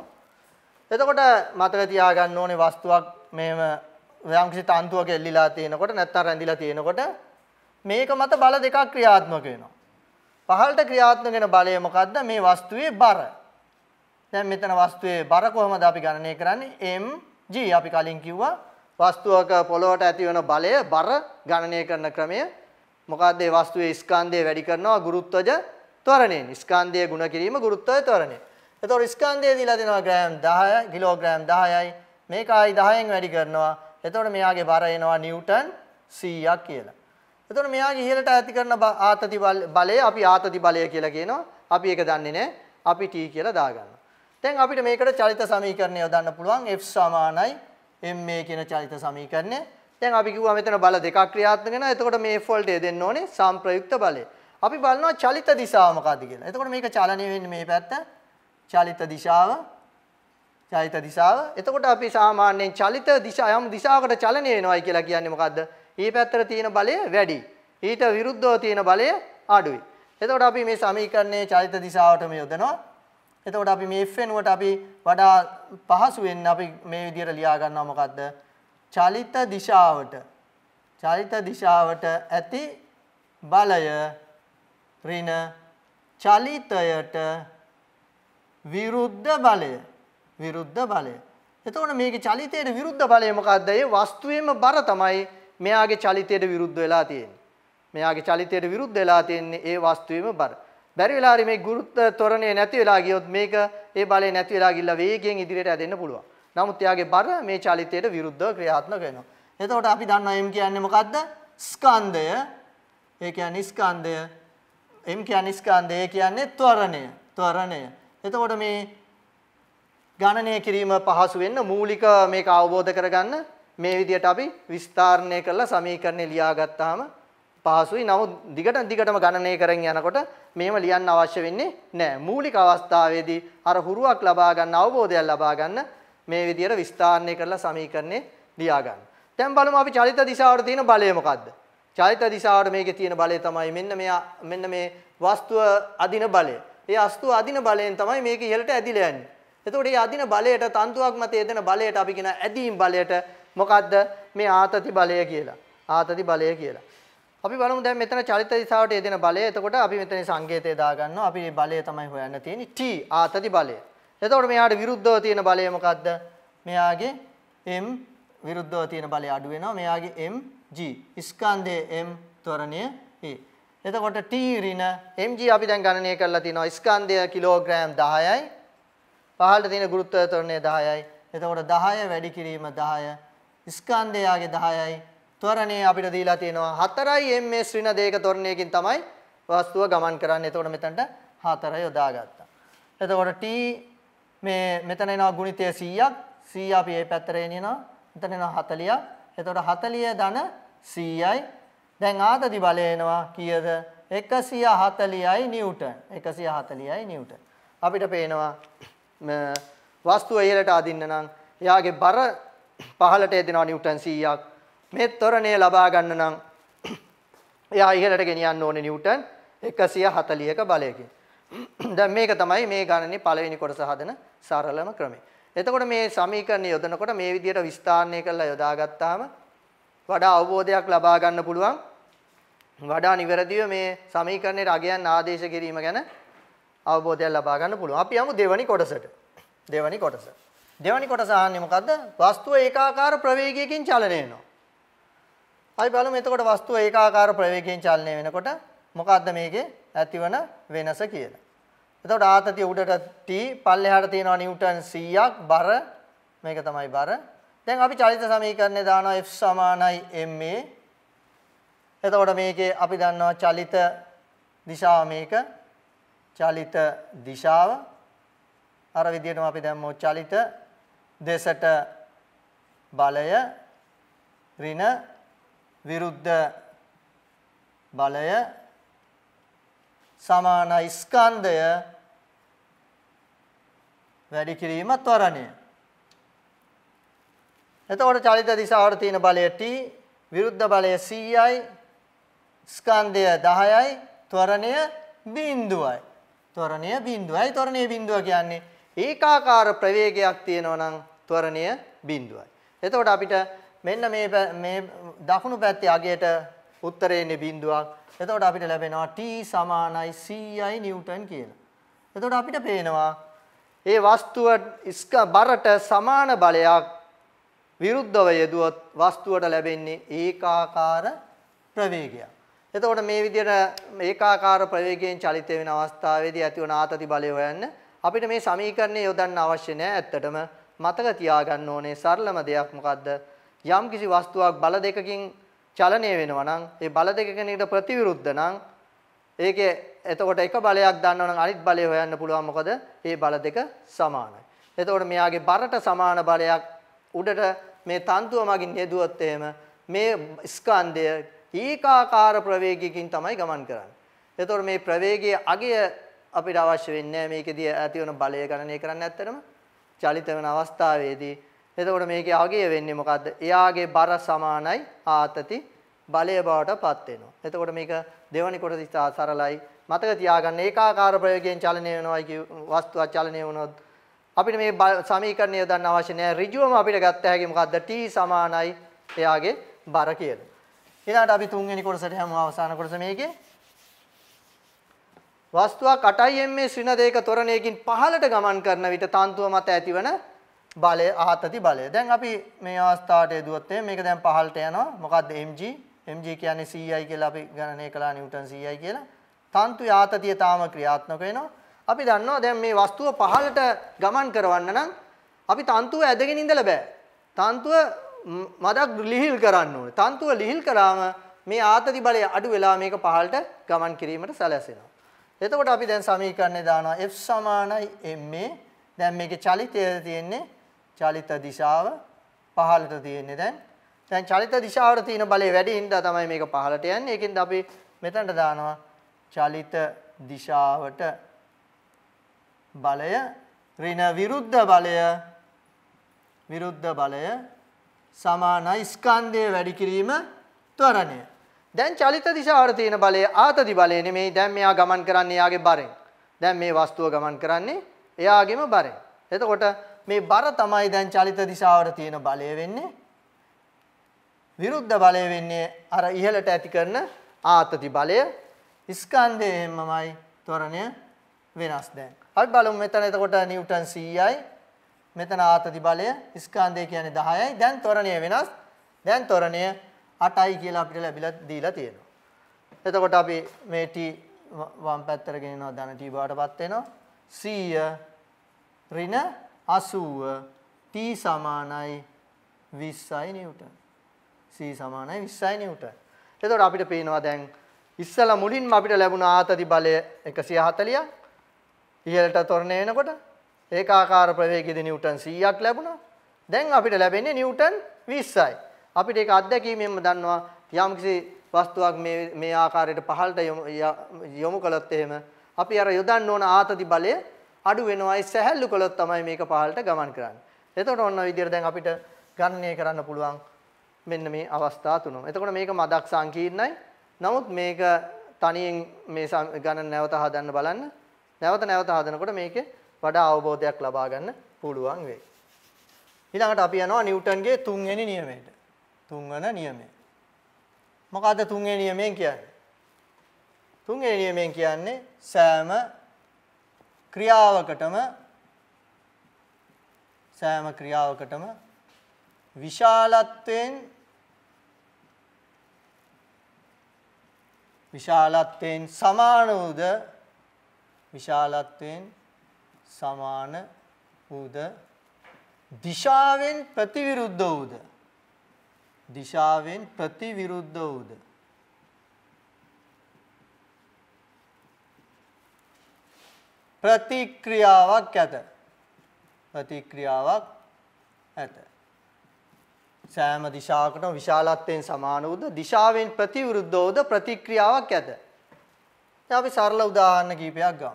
S1: එතකොට මතක තියාගන්න ඕනේ වස්තුවක් මේම යම්කිසි තන්තුවක එල්ලිලා තියෙනකොට නැත්නම් රැඳිලා තියෙනකොට මේක මත බල දෙකක් ක්‍රියාත්මක වෙනවා. පහළට ක්‍රියාත්මක වෙන බලය මොකද්ද? මේ වස්තුවේ බර. දැන් මෙතන වස්තුවේ බර කොහොමද අපි ගණනය කරන්නේ? m G අපි කලින් කිව්වා වස්තුවක පොළොවට ඇති වෙන බලය බර ගණනය කරන ක්‍රමය මොකද්ද ඒ වස්තුවේ ස්කන්ධය වැඩි කරනවා ගුරුත්වජ ත්වරණයෙන් ස්කන්ධය ගුණ කිරීම ගුරුත්වය ත්වරණය. එතකොට ස්කන්ධය දීලා දෙනවා ග්‍රෑම් 10 කිලෝග්‍රෑම් 10යි මේකයි 10න් වැඩි කරනවා. එතකොට මෙයාගේ බර එනවා නිව්ටන් 100ක් කියලා. එතකොට මෙයාගේ ඉහළට ඇති කරන ආතති බලය අපි ආතති බලය කියලා කියනවා. අපි ඒක දන්නේ නැහැ. අපි T කියලා දාගන්නවා. දැන් අපිට මේකට චලිත සමීකරණය යොදන්න පුළුවන් F සමානයි ma කියන චලිත සමීකරණය. දැන් අපි කිව්වා මෙතන බල දෙකක් ක්‍රියාත්මක වෙනවා. එතකොට මේ F වලට දෙන්න ඕනේ සංප්‍රයුක්ත බලය. අපි බලනවා චලිත දිශාව මොකද්ද කියලා. එතකොට මේක චලනය වෙන්නේ මේ පැත්ත. චලිත දිශාව චලිත දිශාව. එතකොට අපි සාමාන්‍යයෙන් චලිත දිශා යම් දිශාවකට චලනය වෙනවයි කියලා කියන්නේ මොකද්ද? ඊ පැත්තට තියෙන බලය වැඩි. ඊට විරුද්ධව තියෙන බලය අඩුයි. එතකොට අපි මේ සමීකරණයේ චලිත දිශාවටම යොදනවා. එතකොට අපි මේ F වෙනුවට අපි වඩා පහසු වෙන්න අපි මේ විදිහට ලියා ගන්නවා මොකද්ද? චලිත දිශාවට චලිත දිශාවට ඇති බලය ඍණ චලිතයට විරුද්ධ බලය විරුද්ධ බලය. එතකොට මේකේ චලිතයට විරුද්ධ බලය මොකද්ද? ඒ වස්තුවේම බර තමයි මෙයාගේ චලිතයට විරුද්ධ වෙලා තියෙන්නේ. මෙයාගේ චලිතයට විරුද්ධ වෙලා තියෙන්නේ ඒ වස්තුවේම බර. බැරි වෙලා හරි මේ ගුරුත්ව ත්වරණය නැති වෙලා ගියොත් මේක ඒ බලය නැති වෙලා ගිහිල්ලා වේගයෙන් ඉදිරියට ඇදෙන්න පුළුවන්. නමුත් එයාගේ බර මේ චලිතයට විරුද්ධව ක්‍රියාත්මක වෙනවා. එතකොට අපි දන්නවා M කියන්නේ මොකද්ද? ස්කන්ධය. ඒ කියන්නේ ස්කන්ධය. M කියන්නේ ස්කන්ධය. ඒ කියන්නේ ත්වරණය. ත්වරණය. එතකොට මේ ගණනය කිරීම පහසු වෙන්න මූලික මේක අවබෝධ කරගන්න මේ විදිහට අපි විස්තරණය කරලා සමීකරණය ලියාගත්තාම පහසුයි. නමුත් දිගට දිගටම ගණනය කරගෙන යනකොට මෙහෙම ලියන්න අවශ්‍ය වෙන්නේ නැහැ. මූලික අවස්ථාවේදී අර හුරුවක් ලබා ගන්න අවබෝධයක් ලබා ගන්න මේ විදිහට විස්තරණය කරලා සමීකරණේ ලියා ගන්න. දැන් බලමු අපි චලිත දිශාවට තියෙන බලය මොකද්ද? චලිත දිශාවට මේකේ තියෙන බලය තමයි මෙන්න මෙයා මෙන්න මේ වස්තුව අදින බලය. ඒ වස්තුව අදින බලයෙන් තමයි මේක ඉහළට ඇදිලා යන්නේ. එතකොට මේ අදින බලයට තන්තුවක් මත යෙදෙන බලයට අපි කියන ඇදීම් බලයට මොකද්ද මේ ආතති බලය කියලා. ආතති බලය කියලා. අපි බලමු දැන් මෙතන චලිත දිශාවට යෙදෙන බලය. එතකොට අපි මෙතන සංකේතය දාගන්නවා. අපි මේ බලය තමයි හොයන්න තියෙන්නේ T ආතති බලය. එතකොට මෙයාට විරුද්ධව තියෙන බලය මොකද්ද? මෙයාගේ M විරුද්ධව තියෙන බලය අඩු වෙනවා. මෙයාගේ M G ස්කන්ධයේ M ත්වරණය E. එතකොට T ඍණ mg අපි දැන් ගණනය කරලා තිනවා ස්කන්ධය කිලෝග්‍රෑම් 10යි. පහළට තියෙන ගුරුත්ව ත්වරණය 10යි. එතකොට 10 වැඩි කිරීම 10 ස්කන්ධයගේ 10යි ත්වරණේ අපිට දීලා තියෙනවා 4යි ms ඍණ දෙක ත්වරණයකින් තමයි වස්තුව ගමන් කරන්නේ. එතකොට මෙතනට 4 යොදාගත්තා. එතකොට t මේ මෙතන එනවා ගුණිතය 100ක්. 100 අපි මේ පැත්තට එනිනවා. මෙතන එනවා 40ක්. එතකොට 40 ධන 100යි. දැන් ආතති බලය එනවා කීයද? 140යි නිව්ටන්. 140යි නිව්ටන්. අපිට පේනවා වස්තුව ඉහළට අදින්න නම් එයාගේ බර පහළට එදිනවා නිව්ටන් 100ක්. මේ ත්වරණය ලබා ගන්න නම් එයා ඉහළට ගෙනියන්න ඕනේ නිව්ටන් 140ක බලයකින්. දැන් මේක තමයි මේ ගණනේ පළවෙනි කොටස හදන සරලම ක්‍රමය. එතකොට මේ සමීකරණ යොදනකොට මේ විදිහට විස්ථාරණය කරලා යොදාගත්තාම වඩා අවබෝධයක් ලබා ගන්න පුළුවන්. වඩා නිවැරදිව මේ සමීකරණයට අගයන් ආදේශ කිරීම ගැන අවබෝධයක් ලබා ගන්න පුළුවන්. අපි යමු දෙවැනි කොටසට. දෙවැනි කොටස. දෙවැනි කොටස ආන්නේ මොකද්ද? වස්තුව ඒකාකාර ප්‍රවේගයකින් චලනය වෙනවා. අපි බලමු එතකොට වස්තුව ඒකාකාර ප්‍රවේගයෙන් චලනය වෙනකොට මොකක්ද මේකේ ඇතිවන වෙනස කියලා. එතකොට ආතතිය උඩට t පල්ලෙහාට තියෙනවා නිව්ටන් 100ක් බර මේක තමයි බර. දැන් අපි චලිත සමීකරණය දානවා F සමානයි ma. එතකොට මේකේ අපි දන්නවා චලිත දිශාව මේක. චලිත දිශාව අර විදිහටම අපි දැම්මොත් චලිත දෙසට බලය ඍණ විරුද්ධ බලය සමාන ස්කන්ධය වැඩි කිරීම ත්වරණය. එතකොට චලිත දිශාවට තියෙන බලය t විරුද්ධ බලය 100යි ස්කන්ධය 10යි ත්වරණය බිඳුවයි. ත්වරණය බිඳුවයි ත්වරණය බිඳුව කියන්නේ ඒකාකාර ප්‍රවේගයක් තියෙනවා නම් ත්වරණය බිඳුවයි. එතකොට අපිට මෙන්න මේ මේ දකුණු පැත්තේ අගයට උත්තරේ ඉන්නේ බිඳුවක්. එතකොට අපිට ලැබෙනවා T සමානයි 100යි නිව්ටන් කියලා. එතකොට අපිට පේනවා ඒ වස්තුව ස්ක බරට සමාන බලයක් විරුද්ධව යෙදුවොත් වස්තුවට ලැබෙන්නේ ඒකාකාර ප්‍රවේගයක්. එතකොට මේ විදිහට ඒකාකාර ප්‍රවේගයෙන් චලිත වෙන අවස්ථාවේදී ඇතිවන ආතති බලය හොයන්න අපිට මේ සමීකරණය යොදන්න අවශ්‍ය නැහැ. ඇත්තටම මතක තියාගන්න ඕනේ සරලම දෙයක් මොකද්ද? යම් කිසි වස්තුවක් බල දෙකකින් චලනය වෙනවා නම් ඒ බල දෙකකට ප්‍රතිවිරුද්ධ නම් ඒකේ එතකොට එක බලයක් ගන්නවා නම් අනිත් බලය හොයන්න පුළුවන් මොකද ඒ බල දෙක සමානයි. එතකොට මෙයාගේ බරට සමාන බලයක් උඩට මේ තන්තුව මගින් නෙදුවොත් එහෙම මේ ස්කන්ධය ඒකාකාර ප්‍රවේගයකින් තමයි ගමන් කරන්නේ. එතකොට මේ ප්‍රවේගයේ අගය අපිට අවශ්‍ය වෙන්නේ නැහැ මේකෙදී ඇතිවන බලය ගණනය කරන්න ඇත්තටම චලිත වෙන අවස්ථාවේදී එතකොට මේකේ අගය වෙන්නේ මොකද්ද? එයාගේ බර සමානයි ආතති බලය බවට පත් වෙනවා. එතකොට මේක දෙවනි කොටස ඉතා සරලයි. මතක තියාගන්න ඒකාකාර ප්‍රයෝගයෙන් චලනය වෙනවා කිය වස්තුවක් චලනය වුණොත් අපිට මේ සමීකරණය දන්න අවශ්‍ය නැහැ. ඍජුවම අපිට ගත්ත හැකි මොකද්ද? t සමානයි එයාගේ බර කියලා. ඊළඟට අපි තුන්වෙනි කොටසට යමු අවසාන කොටස මේකේ. වස්තුවක් 8 mm ශ්‍රින දෙක තොරණයකින් පහළට ගමන් කරන විට තන්තුව මත ඇතිවන බලය ආතති බලය. දැන් අපි මේ අවස්ථාවට යදුවොත් මේක දැන් පහළට යනවා. මොකද්ද mg? mg කියන්නේ CI කියලා අපි ගණනය කළා නිව්ටන් CI කියලා. තන්තු ආතතිය තාම ක්‍රියාත්මක වෙනවා. අපි දන්නවා දැන් මේ වස්තුව පහළට ගමන් කරවන්න නම් අපි තන්තුව ඇදගෙන ඉඳලා බෑ. තන්තුව මදක් ලිහිල් කරන්න ඕනේ. තන්තුව ලිහිල් කරාම මේ ආතති බලය අඩු වෙලා මේක පහළට ගමන් කිරීමට සැලැසෙනවා. එතකොට අපි දැන් සමීකරණේ දානවා F සමානයි ma. දැන් මේකේ චලිතය තියෙන්නේ චලිත දිශාව පහළට තියෙන්නේ දැන්. දැන් චලිත දිශාවට තියෙන බලය වැඩි හින්දා තමයි මේක පහළට යන්නේ. ඒකෙන්ද අපි මෙතනට දානවා චලිත දිශාවට බලය ඍණ විරුද්ධ බලය විරුද්ධ බලය සමානයි ස්කන්ධය වැඩි කිරීම ත්වරණය. දැන් චලිත දිශාවට තියෙන බලය ආතති බලය නෙමෙයි දැන් මෙයා ගමන් කරන්නේ එයාගේ බරෙන්. දැන් මේ වස්තුව ගමන් කරන්නේ එයාගේම බරෙන්. එතකොට මේ බර තමයි දැන් චලිත දිශාවට තියෙන බලය වෙන්නේ. විරුද්ධ බලය වෙන්නේ අර ඉහළට ඇති කරන ආතති බලය. ස්කන්ධය හැමමයි ත්වරණය වෙනස් දැන්. අපි බලමු මෙතන එතකොට නිව්ටන් 100යි මෙතන ආතති බලය ස්කන්ධය කියන්නේ 10යි. දැන් ත්වරණය වෙනස්. දැන් ත්වරණය 8යි කියලා අපිට ලැබිලා දීලා තියෙනවා. එතකොට අපි මේ t වම් පැත්තට ගෙනිනවා ධන t බවටපත් වෙනවා. 100 ඍණ 80 t සමානයි 20යි නිව්ටන්. c සමානයි 20යි නිව්ටන්. එතකොට අපිට පේනවා දැන් ඉස්සලා මුලින්ම අපිට ලැබුණ ආතති බලය 140ක් ඉහළට ත්වරණය වෙනකොට ඒකාකාර ප්‍රවේගයේදී නිව්ටන් 100ක් ලැබුණා. දැන් අපිට ලැබෙන්නේ නිව්ටන් 20යි. අපිට ඒක අත්දැකීමෙන්ම දන්නවා යම්කිසි වස්තුවක් මේ මේ ආකාරයට පහළට යොමු කළොත් එහෙම අපි අර යොදන්න ඕන ආතති බලය අඩු වෙනවයි සැහැල්ලු කළොත් තමයි මේක පහළට ගමන් කරන්නේ. එතකොට ඔන්න විදියට දැන් අපිට ගණනය කරන්න පුළුවන් මෙන්න මේ අවස්ථා තුනම. එතකොට මේක මදක් සංකීර්ණයි. නමුත් මේක තනියෙන් මේ ගණන නැවත හදන්න බලන්න. නැවත නැවත හදනකොට මේකේ වඩා අවබෝධයක් ලබා ගන්න පුළුවන් වෙයි. ඊළඟට අපි යනවා නිව්ටන්ගේ තුන්වෙනි නියමයට. තුන්වන නියමය. මොකද්ද තුන්වෙනි නියමයෙන් කියන්නේ? තුන්වෙනි නියමයෙන් කියන්නේ සෑම ක්‍රියාවකටම සෑම ක්‍රියාවකටම විශාලත්වයෙන් විශාලත්වයෙන් සමාන වූද විශාලත්වයෙන් සමාන වූද දිශාවෙන් ප්‍රතිවිරුද්ධ වූද දිශාවෙන් ප්‍රතිවිරුද්ධ වූද ප්‍රතික්‍රියාවක් ඇත. ප්‍රතික්‍රියාවක් ඇත. සෑම දිශාවකටම විශාලත්වයෙන් සමාන උද දිශාවෙන් ප්‍රතිවිරුද්ධ උද ප්‍රතික්‍රියාවක් ඇත. දැන් අපි සරල උදාහරණ කිහිපයක් ගමු.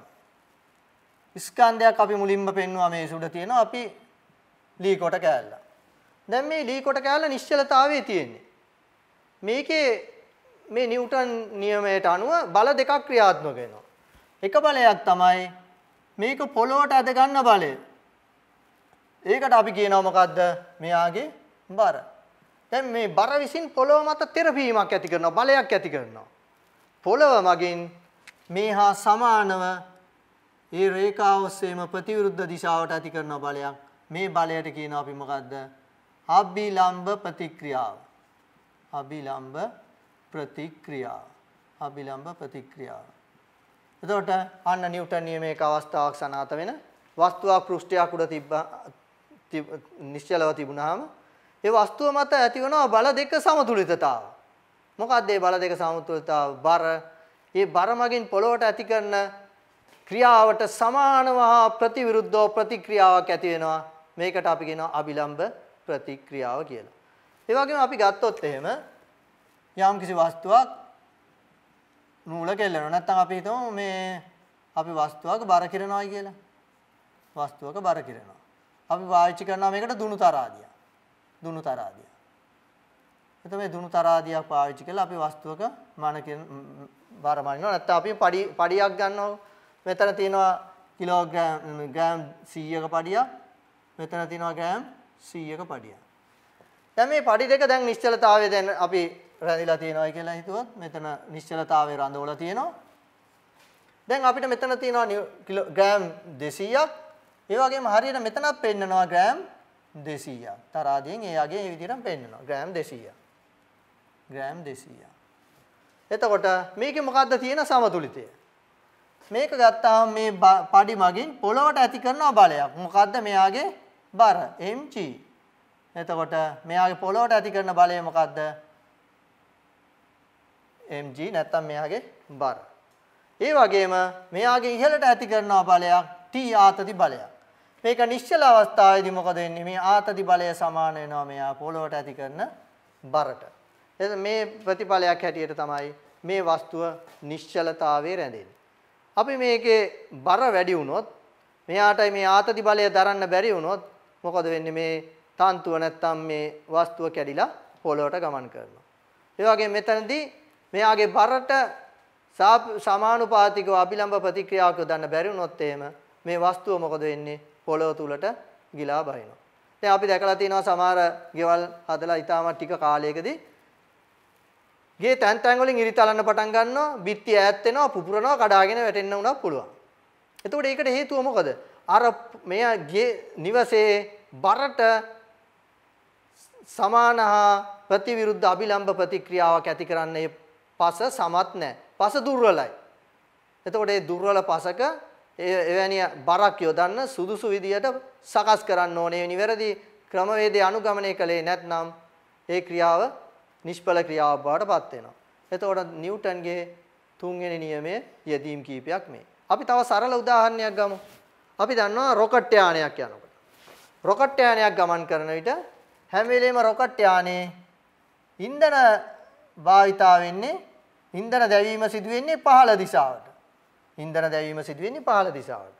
S1: ස්කන්ධයක් අපි මුලින්ම පෙන්වුවා මේ සුඩ තියෙනවා අපි ලී කොට කෑල්ල. දැන් මේ ලී කොට කෑල්ල නිශ්චලතාවයේ තියෙන්නේ. මේකේ මේ නිව්ටන් නියමයට අනුව බල දෙකක් ක්‍රියාත්මක වෙනවා. එක බලයක් තමයි මේක පොළොවට ඇද ගන්න බලය. ඒකට අපි කියනවා මොකද්ද? මෙයාගේ බර. දැන් මේ බර විසින් පොළොව මත තෙරපීමක් ඇති කරනවා බලයක් ඇති කරනවා. පොළොව මගින් මේ හා සමානව ඒ රේඛාව ඔස්සේම ප්‍රතිවිරුද්ධ දිශාවට ඇති කරන බලයක්. මේ බලයට කියනවා අපි මොකද්ද? අභිලම්භ ප්‍රතික්‍රියාව. අභිලම්භ ප්‍රතික්‍රියාව. අභිලම්භ ප්‍රතික්‍රියාව. එතකොට අන්න නිව්ටන් නියමයක අවස්ථාවක් සනාත වෙන වස්තුවක් පෘෂ්ඨයක් උඩ තිබ්බා නිශ්චලව තිබුණාම ඒ වස්තුව මත ඇතිවනවා බල දෙක සමතුලිතතාව. මොකක්ද මේ බල දෙක සමතුලිතතාව? බර. මේ බර මගින් පොළොවට ඇති කරන ක්‍රියාවට සමානව ප්‍රතිවිරුද්ධව ප්‍රතික්‍රියාවක් ඇති වෙනවා. මේකට අපි කියනවා අභිලම්භ ප්‍රතික්‍රියාව කියලා. ඒ වගේම අපි ගත්තොත් එහෙම යම්කිසි වස්තුවක් නූල කෙල්ලනවා. නැත්තම් අපි හිතමු මේ අපි වස්තුවක බර කිරනවා කියලා. වස්තුවක බර කිරනවා. අපි පාවිච්චි කරනවා මේකට දුණු තරාදිය. දුණු තරාදිය. එතකොට මේ දුණු තරාදියක් පාවිච්චි කරලා අපි වස්තුවක මන බර මනිනවා. නැත්තම් අපි පඩි පඩියක් ගන්නවා. මෙතන තියෙනවා කිලෝග්‍රෑම් ග්‍රෑම් 100ක පඩියක්. මෙතන තියෙනවා ග්‍රෑම් 100ක පඩියක්. දැන් මේ පඩි දෙක දැන් නිශ්චලතාවය දැන් අපි රැඳිලා තියෙනවා කියලා හිතුවොත් මෙතන නිශ්චලතාවය රඳවලා තියෙනවා. දැන් අපිට මෙතන තියෙනවා ග්‍රෑම් 200ක්. ඒ වගේම හරියට මෙතනත් පෙන්නනවා ග්‍රෑම් 200ක්. තරාදියෙන් ඒ යගේ මේ විදිහටම පෙන්නනවා ග්‍රෑම් 200ක්. ග්‍රෑම් 200ක්. එතකොට මේකේ මොකද්ද තියෙන සමතුලිතය? මේක ගත්තාම මේ පඩි මගින් පොළොවට ඇති කරන බලයක්. මොකද්ද මෙයාගේ බර mg. එතකොට මෙයාගේ පොළොවට ඇති කරන බලය මොකද්ද? mg නැත්තම් මෙයාගේ බර. ඒ වගේම මෙයාගේ ඉහළට ඇති කරන බලයක් t ආතති බලයක්. මේක නිශ්චල අවස්ථාවේදී මොකද වෙන්නේ? මේ ආතති බලය සමාන වෙනවා මෙයා පොළොවට ඇති කරන බරට. එතකොට මේ ප්‍රතිඵලයක් හැටියට තමයි මේ වස්තුව නිශ්චලතාවයේ රැඳෙන්නේ. අපි මේකේ බර වැඩි වුණොත් මෙයාටයි මේ ආතති බලය දරන්න බැරි වුණොත් මොකද වෙන්නේ මේ තන්තුව නැත්තම් මේ වස්තුව කැඩිලා පොළොවට ගමන් කරනවා. ඒ වගේ මෙතනදී මෙයාගේ බරට සමානුපාතිකව අභිලම්භ ප්‍රතික්‍රියාවක් යොදන්න බැරි වුණොත් එහෙම මේ වස්තුව මොකද වෙන්නේ පොළොව තුලට ගිලා බහිනවා. දැන් අපි දැකලා තියෙනවා සමහර ගෙවල් හදලා ඊටමත් ටික කාලයකදී ගේ තැන් තැන් වලින් ඉරි තලන්න පටන් ගන්නවා, බිත්ති ඈත් වෙනවා, පුපුරනවා, කඩාගෙන වැටෙන්න උනත් පුළුවන්. එතකොට ඒකට හේතුව මොකද? අර මෙයා ගේ නිවසේ බරට සමාන හා ප්‍රතිවිරුද්ධ අභිලම්භ ප්‍රතික්‍රියාවක් ඇති කරන්නේ පස සමත් නැහැ. පස දුර්වලයි. එතකොට මේ දුර්වල පසක එවැනි බරක් යොදන්න සුදුසු විදියට සකස් කරන්න ඕනේ නිවැරදි ක්‍රමවේදය අනුගමනය කළේ නැත්නම් ඒ ක්‍රියාව නිෂ්ඵල ක්‍රියාවක් බවට පත් වෙනවා. එතකොට නිව්ටන්ගේ තුන්වෙනි නියමයේ යෙදීම් කීපයක් මේ. අපි තව සරල උදාහරණයක් ගමු. අපි දන්නවා රොකට් යානයක් යනකොට. රොකට් යානයක් ගමන් කරන විට හැම වෙලේම රොකට් යානයේ ඉන්ධන භාවිතා වෙන්නේ ඉන්ධන දැවීම සිදු වෙන්නේ පහළ දිශාවට. ඉන්ධන දැවීම සිදු වෙන්නේ පහළ දිශාවට.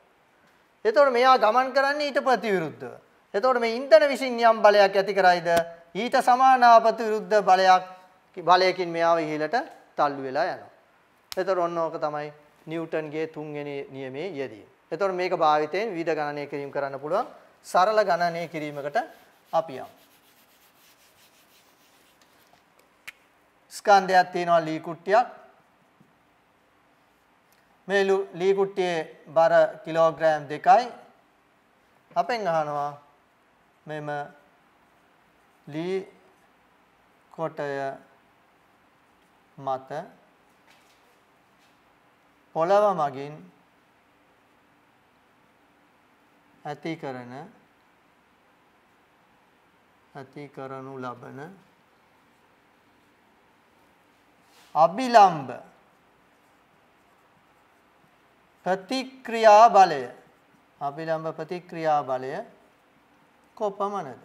S1: එතකොට මෙයා ගමන් කරන්නේ ඊට ප්‍රතිවිරුද්ධව. එතකොට මේ ඉන්ධන විසින් යම් බලයක් ඇති කරයිද ඊට සමානාපති විරුද්ධ බලයක් බලයකින් මෙයාව ඉහළට තල්ලු වෙලා යනවා. එතකොට ඔන්න ඕක තමයි නිව්ටන්ගේ තුන්වෙනි නියමයේ යෙදීම. එතකොට මේක භාවිතයෙන් විවිධ ගණනය කිරීම කරන්න පුළුවන් සරල ගණනය කිරීමකට අපි යමු. ස්කන්ධයක් තියෙනවා ලී කුට්ටියක්. මේ ලී කුට්ටියේ බර කිලෝග්‍රෑම් 2යි. අපෙන් අහනවා මෙම ලී කොටය මත පොළව මගින් ඇති කරන ඇති කරනු ලබන අභිලම්භ ප්‍රතික්‍රියා බලය අභිලම්භ ප්‍රතික්‍රියා බලය කොපමණද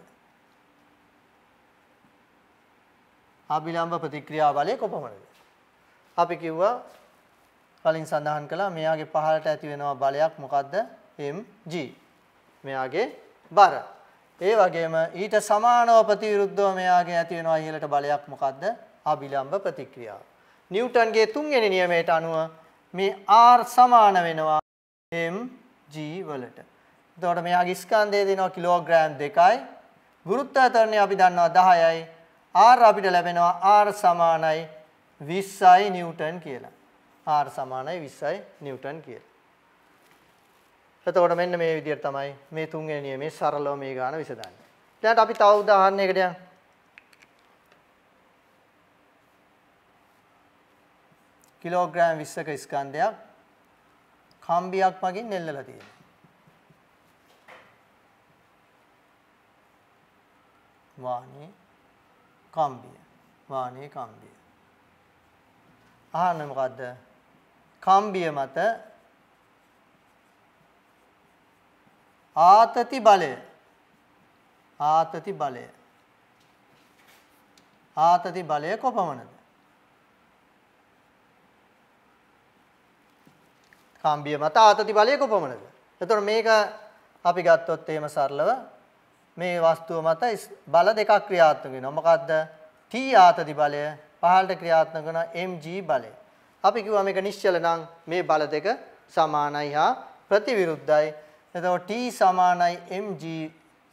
S1: අභිලම්භ ප්‍රතික්‍රියා බලය කොපමණද අපි කිව්වා කලින් සඳහන් කළා මෙයාගේ පහළට ඇති වෙනවා බලයක් මොකද්ද mg මෙයාගේ බර ඒ වගේම ඊට සමානව ප්‍රතිවිරුද්ධව මෙයාගේ ඇති වෙනවා ඉහළට බලයක් මොකද්ද අභිලම්භ ප්‍රතික්‍රියාව නිව්ටන්ගේ තුන්වෙනි නියමයට අනුව මේ R සමාන වෙනවා mg වලට. එතකොට මෙයාගේ ස්කන්ධය දෙනවා කිලෝග්‍රෑම් 2යි. ගුරුත්වාකර්ෂණය අපි දන්නවා 10යි. R අපිට ලැබෙනවා R සමානයි 20යි නිව්ටන් කියලා. R සමානයි 20යි නිව්ටන් කියලා. එතකොට මෙන්න මේ විදිහට තමයි මේ තුන්වෙනි නියමේ සරලව මේ ගාන විසඳන්නේ. ඊළඟට අපි තව උදාහරණයකට යමු. කිලෝග්‍රෑම් 20ක ස්කන්ධයක් කම්බියක් මගින් නෙල්ලලා තියෙනවා. වානේ කම්බිය. වානේ කම්බිය. අහන්න මොකද්ද? කම්බිය මත ආතති බලය ආතති බලය ආතති බලය කොපමණද කම්බිය මත ආතති බලයක පමණද? එතකොට මේක අපි ගත්තොත් එහෙම සරලව මේ වස්තුව මත බල දෙකක් ක්‍රියාත්මක වෙනවා. මොකද්ද? T ආතති බලය පහළට ක්‍රියාත්මක කරන mg බලය. අපි කිව්වා මේක නිශ්චල නම් මේ බල දෙක සමානයි හා ප්‍රතිවිරුද්ධයි. එතකොට T සමානයි mg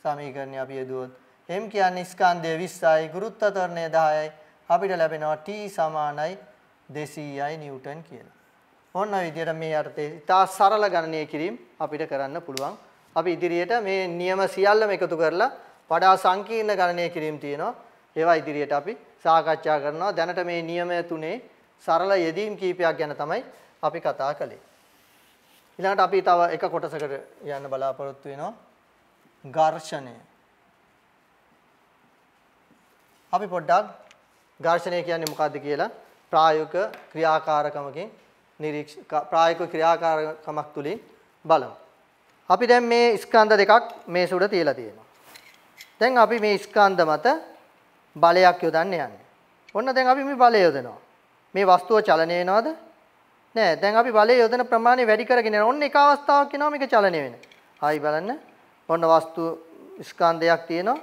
S1: සමීකරණය අපි යදුවොත් m කියන්නේ ස්කන්ධය 20යි ගුරුත්වාකර්ණය 10යි අපිට ලැබෙනවා T සමානයි 200යි නිව්ටන් කියලා. ඔන්න විදිහට මේ අර්ථයේ ඉතා සරල ගණනය කිරීම අපිට කරන්න පුළුවන්. අපි ඉදිරියට මේ නියම සියල්ලම එකතු කරලා වඩා සංකීර්ණ ගණනය කිරීම තියෙනවා. ඒවා ඉදිරියට අපි සාකච්ඡා කරනවා. දැනට මේ නියම තුනේ සරල යෙදීම් කීපයක් ගැන තමයි අපි කතා කළේ. ඊළඟට අපි තව එක කොටසකට යන්න බලාපොරොත්තු වෙනවා. ඝර්ෂණය. අපි පොඩ්ඩක් ඝර්ෂණය කියන්නේ මොකද්ද කියලා ප්‍රායෝගික ක්‍රියාකාරකමකින් නිරීක්ෂ ප්‍රායෝගික ක්‍රියාකාරකමක් තුලින් බලමු. අපි දැන් මේ ස්කන්ධ දෙකක් මේස උඩ තියලා තියෙනවා. දැන් අපි මේ ස්කන්ධ මත බලයක් යොදන්න යන්නේ. ඔන්න දැන් අපි මේ බලය යොදනවා. මේ වස්තුව චලනය වෙනවද? නෑ. දැන් අපි බලය යොදන ප්‍රමාණය වැඩි කරගෙන යනවා. ඔන්න එක අවස්ථාවක් එනවා මේක චලනය වෙන. ආයි බලන්න. ඔන්න වස්තුව ස්කන්ධයක් තියෙනවා.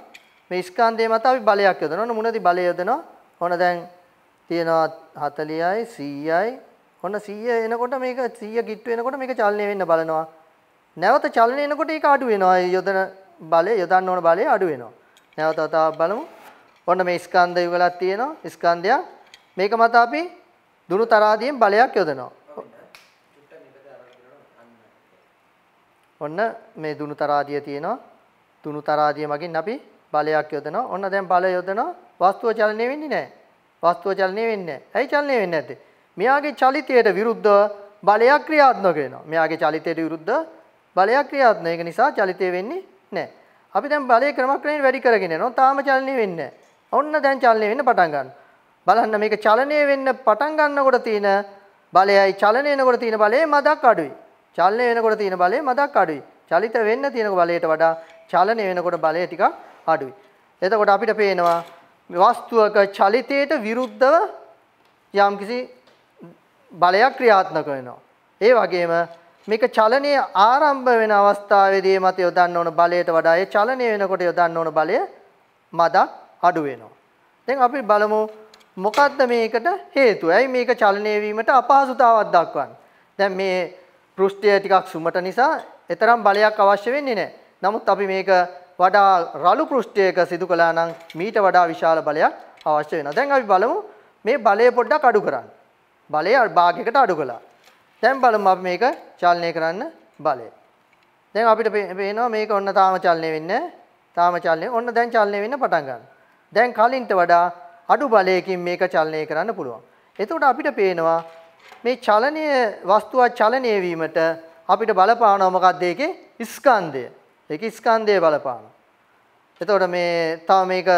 S1: මේ ස්කන්ධය මත අපි බලයක් යොදනවා. ඔන්න මුලදී බලය යොදනවා. ඔන්න දැන් තියෙනවා 40යි 100යි ඔන්න 100 එනකොට මේක 100 කිට්ටු එනකොට මේක චලනය වෙන්න බලනවා. නැවත චලනය එනකොට ඒක අඩු වෙනවා. යොදන බලය යොදන්න ඕන බලය අඩු වෙනවා. නැවත තවත් බලමු. ඔන්න මේ ස්කන්ධය ඉවලක් තියෙනවා. ස්කන්ධය මේක මත අපි දුනු තරාදියෙන් බලයක් යොදනවා. ඔන්න මේ දුනු තරාදිය තියෙනවා. දුනු තරාදිය මගින් අපි බලයක් යොදනවා. ඔන්න දැන් බලය යොදනවා. වස්තුව චලනය වෙන්නේ නැහැ. වස්තුව චලනය වෙන්නේ නැහැ. ඇයි චලනය වෙන්නේ නැත්තේ? මෙයාගේ චලිතයට විරුද්ධව බලයක් ක්‍රියාත්මක වෙනවා. මෙයාගේ චලිතයට විරුද්ධ බලයක් ක්‍රියාත්මක. ඒක නිසා චලිතය වෙන්නේ නැහැ. අපි දැන් බලයේ ක්‍රමක්‍රමයෙන් වැඩි කරගෙන යනවා. තාම චලනය වෙන්නේ ඔන්න දැන් චලනය වෙන්න පටන් බලන්න මේක චලනය වෙන්න පටන් ගන්නකොට තියෙන බලයයි චලනය වෙනකොට තියෙන බලයේ මදක් අඩුයි. චලනය වෙනකොට තියෙන බලයේ මදක් අඩුයි. චලිත වෙන්න තියෙන බලයට වඩා චලනය වෙනකොට බලය ටිකක් අඩුයි. එතකොට අපිට පේනවා වස්තුවක චලිතයට විරුද්ධව යම්කිසි බලයක් ක්‍රියාත්මක වෙනවා. ඒ වගේම මේක චලනයේ ආරම්භ වෙන අවස්ථාවේදී මත යොදන්න ඕන බලයට වඩා ඒ චලනය වෙනකොට යොදන්න ඕන බලය මදක් අඩු වෙනවා. දැන් අපි බලමු මොකක්ද මේකට හේතුව? ඇයි මේක චලනය වීමට අපහසුතාවක් දක්වන්නේ? දැන් මේ පෘෂ්ඨය ටිකක් සුමට නිසා එතරම් බලයක් අවශ්‍ය වෙන්නේ නැහැ. නමුත් අපි මේක වඩා රළු පෘෂ්ඨයක සිදු කළා නම් මීට වඩා විශාල බලයක් අවශ්‍ය වෙනවා. දැන් අපි බලමු මේ බලය පොඩ්ඩක් අඩු කරන්න. බලය භාගයකට අඩු කළා. දැන් බලමු අපි මේක චලනය කරන්න බලය. දැන් අපිට පේනවා මේක ඔන්න තාම චලනය වෙන්නේ තාම චලනය ඔන්න දැන් චලනය වෙන්න පටන් ගන්නවා. දැන් කලින්ට වඩා අඩු බලයකින් මේක චලනය කරන්න පුළුවන්. එතකොට අපිට පේනවා මේ චලනීය වස්තුවක් චලනය වීමට අපිට බලපානවා මොකක්ද ඒකේ ස්කන්ධය. ඒකේ ස්කන්ධය බලපානවා. එතකොට මේ තව මේක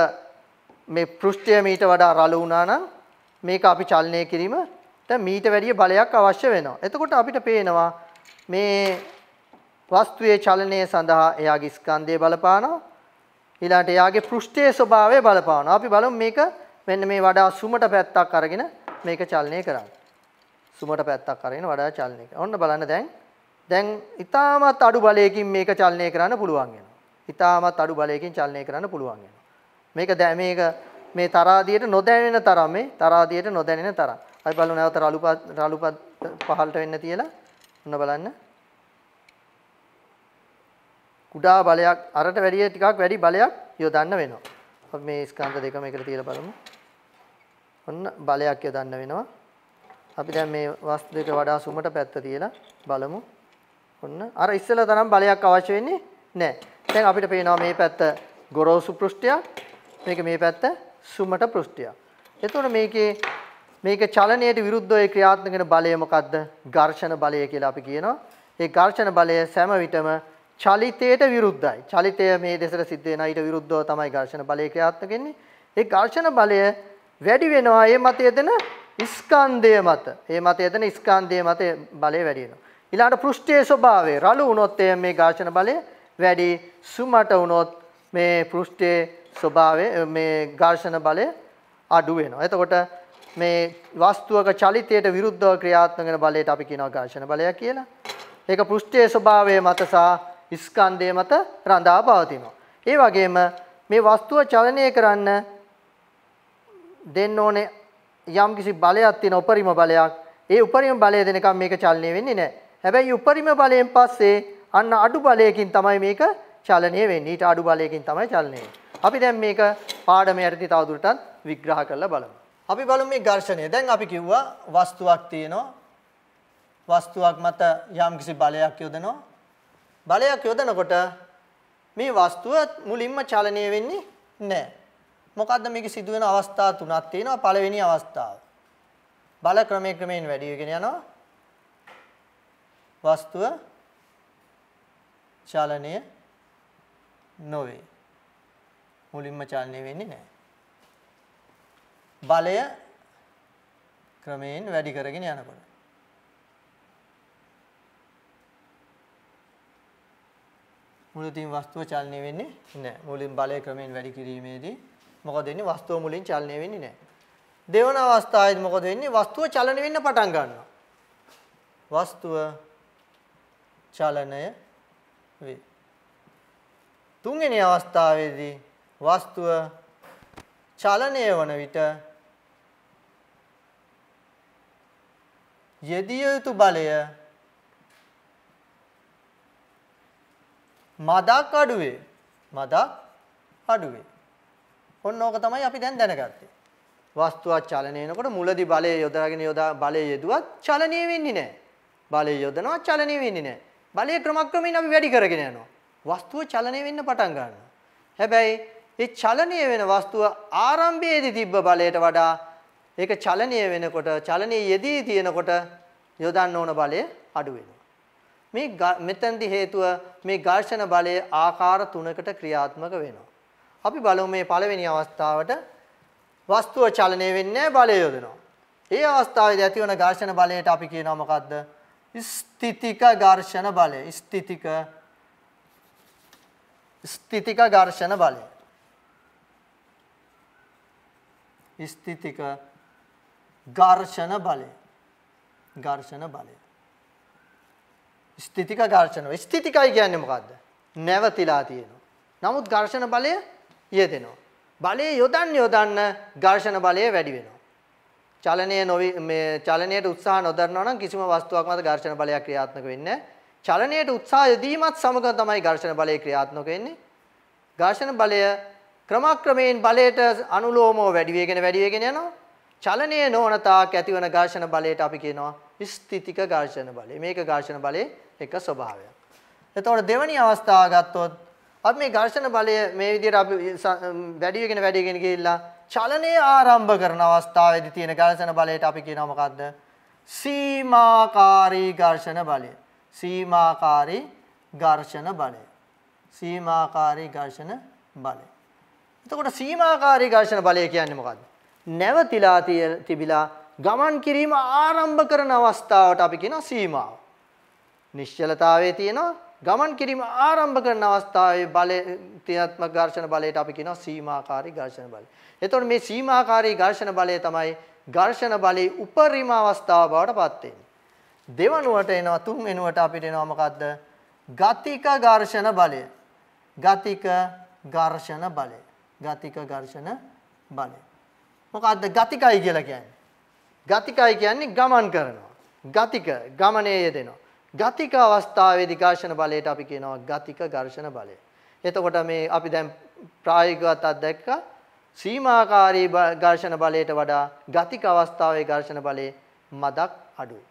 S1: මේ පෘෂ්ඨය මීට වඩා රළු වුණා නම් මේක අපි චලනය කිරීම දැන් මීට වැඩිය බලයක් අවශ්‍ය වෙනවා. එතකොට අපිට පේනවා මේ වස්තුවේ චලනය සඳහා එයාගේ ස්කන්ධය බලපානවා. ඊළඟට එයාගේ පෘෂ්ඨයේ ස්වභාවය බලපානවා. අපි බලමු මේක මෙන්න මේ වඩා සුමට පැත්තක් අරගෙන මේක චලනය කරන්න. සුමට පැත්තක් අරගෙන වඩා චලනය කරන්න. ඔන්න බලන්න දැන් දැන් ඊටමත් අඩු බලයකින් මේක චලනය කරන්න පුළුවන් වෙනවා. ඊටමත් අඩු බලයකින් චලනය කරන්න පුළුවන් වෙනවා. මේක මේක මේ තරාදියට නොදැනෙන තරමේ තරාදියට නොදැනෙන තරම්. අපි බලමු නැවත රළු රළු පහළට වෙන්න තියලා ඔන්න බලන්න. කුඩා බලයක් අරට වැඩිය ටිකක් වැඩි බලයක් යොදන්න වෙනවා. අපි මේ ස්කන්ධ දෙකම එකට තියලා බලමු. ඔන්න බලයක් යොදන්න වෙනවා. අපි දැන් මේ වස්තු දෙක වඩා සුමට පැත්ත තියලා බලමු. ඔන්න අර ඉස්සෙල්ලා තරම් බලයක් අවශ්‍ය වෙන්නේ නැහැ. දැන් අපිට පේනවා මේ පැත්ත ගොරෝසු පෘෂ්ඨයක්. මේක මේ පැත්ත සුමට පෘෂ්ඨයක්. එතකොට මේකේ මේක චලනයට විරුද්ධව ඒ ක්‍රියාත්මක වෙන බලය මොකද්ද? ඝර්ෂණ බලය කියලා අපි කියනවා. ඒ ඝර්ෂණ බලය සෑම විටම චලිතයට විරුද්ධයි. චලිතය මේ දෙසට සිද්ධ වෙන ඊට විරුද්ධව තමයි ඝර්ෂණ බලය ක්‍රියාත්මක වෙන්නේ. ඒ ඝර්ෂණ බලය වැඩි වෙනවා මේ මතය දෙන ස්කන්ධය මත. මේ මතය දෙන ස්කන්ධය මත බලය වැඩි වෙනවා. ඊළඟට පෘෂ්ඨයේ ස්වභාවය රළු වුණොත් මේ ඝර්ෂණ බලය වැඩි සුමට වුණොත් මේ පෘෂ්ඨයේ ස්වභාවය මේ ඝර්ෂණ බලය අඩු වෙනවා. එතකොට මේ වස්තුවක චලිතයට විරුද්ධව ක්‍රියාත්මක වෙන බලයට අපි කියනවා ඝර්ෂණ බලය කියලා. ඒක පෘෂ්ඨයේ ස්වභාවය මත සහ ස්කන්ධය මත රඳා පවතිනවා. ඒ වගේම මේ වස්තුව චලනය කරන්න දෙන්න ඕනේ යම්කිසි බලයක් තියෙන උපරිම බලයක්. ඒ උපරිම බලය දෙනකම් මේක චලනය වෙන්නේ නැහැ. හැබැයි උපරිම බලයෙන් පස්සේ අන්න අඩු බලයකින් තමයි මේක චලනය වෙන්නේ. ඊට අඩු බලයකින් තමයි චලනය වෙන්නේ. අපි දැන් මේක පාඩම යටතේ තවදුරටත් විග්‍රහ කරලා බලමු. අපි බලමු මේ ඝර්ෂණය. දැන් අපි කිව්වා වස්තුවක් තියෙනවා. වස්තුවක් මත යම්කිසි බලයක් යොදනවා. බලයක් යොදනකොට මේ වස්තුව මුලින්ම චලනය වෙන්නේ නැහැ. මොකද්ද මේක සිදුවෙන අවස්ථා තුනක් තියෙනවා. පළවෙනි අවස්ථාව. බල ක්‍රමයෙන් ක්‍රමයෙන් වැඩි වෙගෙන යනවා. වස්තුව චලනය නොවේ. මුලින්ම චලනය වෙන්නේ නැහැ. බලය ක්‍රමයෙන් වැඩි කරගෙන යනකොට මුලින් වස්තුව චලනය වෙන්නේ නැහැ. මුලින් බලය ක්‍රමයෙන් වැඩි කිරීමේදී මොකද වෙන්නේ? වස්තුව මුලින් චලනය වෙන්නේ නැහැ. දෙවන අවස්ථාවේදී මොකද වෙන්නේ? වස්තුව චලනය වෙන්න පටන් ගන්නවා. වස්තුව චලනය වේ. තුන්වෙනි අවස්ථාවේදී වස්තුව චලනය වන විට යෙදිය යුතු බලය මදක් අඩුවේ මදක් අඩුවේ ඔන්න ඕක තමයි අපි දැන් දැනගත්තේ වස්තුවක් චලනය වෙනකොට මුලදී බලය යොදාගෙන යොදා බලය යෙදුවත් චලනය වෙන්නේ නැහැ බලය යොදනවා චලනය වෙන්නේ නැහැ බලය ක්‍රමක්‍රමයෙන් අපි වැඩි කරගෙන යනවා වස්තුව චලනය වෙන්න පටන් ගන්නවා හැබැයි ඒ චලනීය වෙන වස්තුව ආරම්භයේදී තිබ්බ බලයට වඩා ඒක චලනීය වෙනකොට චලනීය යෙදී තියෙනකොට යොදන්න ඕන බලය අඩු වෙනවා. මේ මෙතෙන්දි හේතුව මේ ඝර්ෂණ බලය ආකාර තුනකට ක්‍රියාත්මක වෙනවා. අපි බලමු මේ පළවෙනි අවස්ථාවට වස්තුව චලනය වෙන්නේ බලය යොදනවා. ඒ අවස්ථාවේදී ඇතිවන ඝර්ෂණ බලයට අපි කියනවා මොකද්ද? ස්ථිතික ඝර්ෂණ බලය. ස්ථිතික ස්ථිතික ඝර්ෂණ බලය. ස්ථිතික ඝර්ෂණ බලය. ඝර්ෂණ බලය. ස්ථිතික ඝර්ෂණ ස්ථිතිකයි කියන්නේ මොකද්ද? නැවතිලා තියෙනවා. නමුත් ඝර්ෂණ බලය යෙදෙනවා. බලය යොදන්න යොදන්න ඝර්ෂණ බලය වැඩි වෙනවා. චලනය නොවි මේ චලනයට උත්සාහ නොදරනවා නම් කිසිම වස්තුවක් මත ඝර්ෂණ බලයක් ක්‍රියාත්මක වෙන්නේ චලනයට උත්සාහ යොදීමත් සමග තමයි ඝර්ෂණ බලය ක්‍රියාත්මක වෙන්නේ. ඝර්ෂණ බලය ක්‍රමක්‍රමයෙන් බලයට අනුලෝමව වැඩි වෙගෙන වැඩි වෙගෙන යනවා. චලනය නොවන තාක් ඇතිවන ඝර්ෂණ බලයට අපි කියනවා ස්ථිතික ඝර්ෂණ බලය. මේක ඝර්ෂණ බලයේ එක ස්වභාවයක්. එතකොට දෙවැනි අවස්ථාව ගත්තොත් අපි මේ ඝර්ෂණ බලය මේ විදිහට අපි වැඩි වෙගෙන වැඩි වෙගෙන ගිහිල්ලා චලනය ආරම්භ කරන අවස්ථාවේදී තියෙන ඝර්ෂණ බලයට අපි කියනවා මොකද්ද? සීමාකාරී ඝර්ෂණ බලය. සීමාකාරී ඝර්ෂණ බලය. සීමාකාරී ඝර්ෂණ බලය. එතකොට සීමාකාරී ඝර්ෂණ බලය කියන්නේ මොකද්ද? නැවතිලා තිබිලා ගමන් කිරීම ආරම්භ කරන අවස්ථාවට අපි කියනවා සීමාව. නිශ්චලතාවයේ තියෙනවා ගමන් කිරීම ආරම්භ කරන අවස්ථාවේ බලය ක්‍රියාත්මක ඝර්ෂණ බලයට අපි කියනවා සීමාකාරී ඝර්ෂණ බලය. එතකොට මේ සීමාකාරී ඝර්ෂණ බලය තමයි ඝර්ෂණ බලයේ උපරිම අවස්ථාව බවට පත් වෙන්නේ. දෙවනුවට එනවා තුන්වෙනුවට අපිට එනවා මොකද්ද? ගතික ඝර්ෂණ බලය. ගතික ඝර්ෂණ බලය. ගතික ඝර්ෂණ බලය. මොකද්ද ගතිකයි කියලා කියන්නේ? ගතිකයි කියන්නේ ගමන් කරනවා. ගතික ගමනේ යෙදෙනවා. ගතික අවස්ථාවේදී ඝර්ෂණ බලයට අපි කියනවා ගතික ඝර්ෂණ බලය. එතකොට මේ අපි දැන් ප්‍රායෝගිකවත් අත්දැක්කා සීමාකාරී ඝර්ෂණ බලයට වඩා ගතික අවස්ථාවේ ඝර්ෂණ බලයේ මදක් අඩුයි.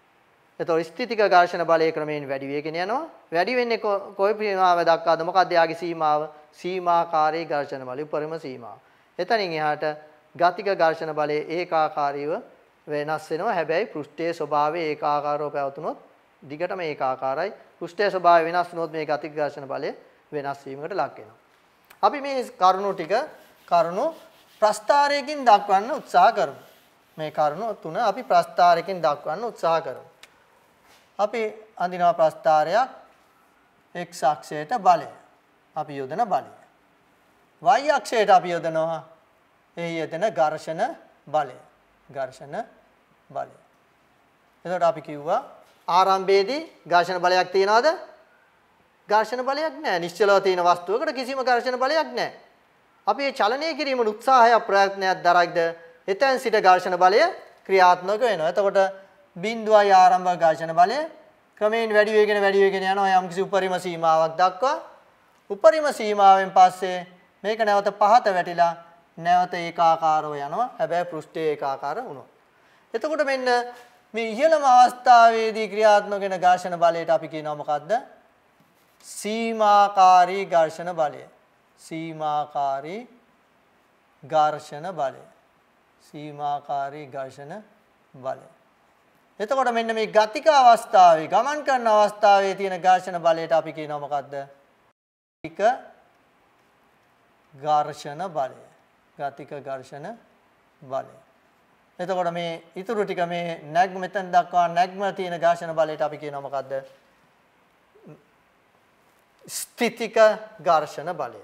S1: එතකොට ස්ථිතික ඝර්ෂණ බලය ක්‍රමයෙන් වැඩි වෙගෙන යනවා. වැඩි වෙන්නේ කොයි ප්‍රමාණය දක්වාද? මොකද්ද යාගේ සීමාව? සීමාකාරී ඝර්ෂණ බලය උපරිම සීමාව. එතනින් එහාට ගතික ඝර්ෂණ බලය ඒකාකාරීව වෙනස් වෙනවා. හැබැයි පෘෂ්ඨයේ ස්වභාවය ඒකාකාරව පැවතුනොත් දිගටම ඒකාකාරයි. පෘෂ්ඨයේ ස්වභාවය වෙනස් වුනොත් මේ ගතික ඝර්ෂණ බලය වෙනස් වීමකට ලක් වෙනවා. අපි මේ කරුණු ටික කරුණු ප්‍රස්ථාරයකින් දක්වන්න උත්සාහ කරමු. මේ කරුණු තුන අපි ප්‍රස්ථාරයකින් දක්වන්න උත්සාහ කරමු. අපි අඳිනවා ප්‍රස්ථාරයක් x අක්ෂයට බලය. අපි යොදන බලය. y අක්ෂයට අපි යොදනවා එහි යෙදෙන ඝර්ෂණ බලය. ඝර්ෂණ බලය. එතකොට අපි කිව්වා ආරම්භයේදී ඝර්ෂණ බලයක් තියනවාද? ඝර්ෂණ බලයක් නැහැ. නිශ්චලව තියෙන වස්තුවකට කිසිම ඝර්ෂණ බලයක් නැහැ. අපි මේ චලනය කිරීමේ උත්සාහය ප්‍රයත්නයක් දරයිද? එතෙන් සිට ඝර්ෂණ බලය ක්‍රියාත්මක වෙනවා. එතකොට බිඳුවයි ආරම්භක ඝර්ෂණ බලය ක්‍රමයෙන් වැඩි වෙගෙන වැඩි වෙගෙන යනවා යම්කිසි උපරිම සීමාවක් දක්වා. උපරිම සීමාවෙන් පස්සේ මේක නැවත පහත වැටිලා නැවත ඒකාකාරව යනවා. හැබැයි පෘෂ්ඨය ඒකාකාර වුණා. එතකොට මෙන්න මේ ඉහළම අවස්ථාවේදී ක්‍රියාත්මක වෙන ඝර්ෂණ බලයට අපි කියනවා මොකද්ද? සීමාකාරී ඝර්ෂණ බලය. සීමාකාරී ඝර්ෂණ බලය. සීමාකාරී ඝර්ෂණ බලය. එතකොට මෙන්න මේ ගතික අවස්ථාවේ ගමන් කරන අවස්ථාවේ තියෙන ඝර්ෂණ බලයට අපි කියනවා මොකද්ද? ගතික ඝර්ෂණ බලය. ගතික ඝර්ෂණ බලය. එතකොට මේ ඉතුරු ටික මේ නැග් මෙතන දක්වා නැග්ම තියෙන ඝර්ෂණ බලයට අපි කියනවා මොකද්ද? ස්ථිතික ඝර්ෂණ බලය.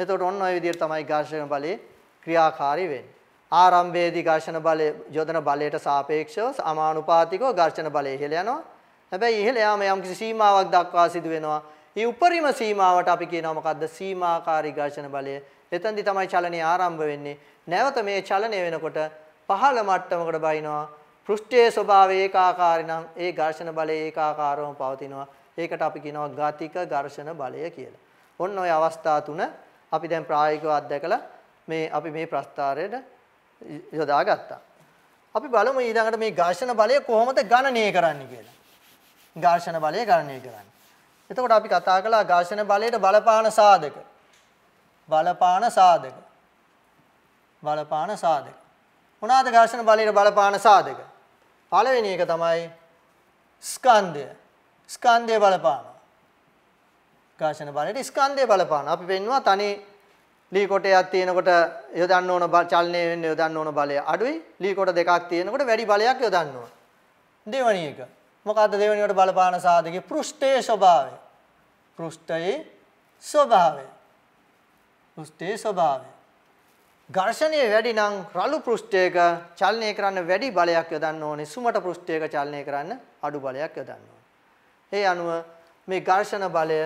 S1: එතකොට ඔන්න ඔය විදිහට තමයි ඝර්ෂණ බලේ ක්‍රියාකාරී වෙන්නේ. ආරම්භයේදී ඝර්ෂණ බලය යොදන බලයට සාපේක්ෂව සමානුපාතිකව ඝර්ෂණ බලය ඉහළ යනවා. හැබැයි ඉහළ යාම යම්කිසි සීමාවක් දක්වා සිදු වෙනවා. මේ උපරිම සීමාවට අපි කියනවා මොකද්ද? සීමාකාරී ඝර්ෂණ බලය. එතෙන්දී තමයි චලනය ආරම්භ වෙන්නේ. නැවත මේ චලනය වෙනකොට පහළ මට්ටමකට බහිනවා. පෘෂ්ඨයේ ස්වභාවය ඒකාකාරී නම් ඒ ඝර්ෂණ බලය ඒකාකාරවම පවතිනවා. ඒකට අපි කියනවා ගතික ඝර්ෂණ බලය කියලා. ඔන්න ඔය අවස්ථා තුන අපි දැන් ප්‍රායෝගිකව අත්දැකලා මේ අපි මේ ප්‍රස්ථාරයේදී යොදාගත්තා. අපි බලමු ඊළඟට මේ ඝර්ෂණ බලය කොහොමද ගණනය කරන්නේ කියලා. ඝර්ෂණ බලය ගණනය කරන්නේ. එතකොට අපි කතා කළා ඝර්ෂණ බලයට බලපාන සාධක. බලපාන සාධක. බලපාන සාධක. මොනවාද ඝර්ෂණ බලයට බලපාන සාධක? පළවෙනි එක තමයි ස්කන්ධය. ස්කන්ධය බලපාන. ඝර්ෂණ බලයට ස්කන්ධය බලපාන. අපි පෙන්නවා තනේ ලී කොටයක් තියෙනකොට යොදන්න ඕන චලනය වෙන්න යොදන්න ඕන බලය අඩුයි ලී කොට දෙකක් තියෙනකොට වැඩි බලයක් යොදන්න ඕන. දෙවැනි එක. මොකද්ද දෙවැනි කොට බලපාන සාධකයේ පෘෂ්ඨයේ ස්වභාවය. පෘෂ්ඨයේ ස්වභාවය. පෘෂ්ඨයේ ස්වභාවය. ඝර්ෂණය වැඩි නම් රළු පෘෂ්ඨයක චලනය කරන්න වැඩි බලයක් යොදන්න ඕනේ සුමට පෘෂ්ඨයක චලනය කරන්න අඩු බලයක් යොදන්න ඕනේ. ඒ අනුව මේ ඝර්ෂණ බලය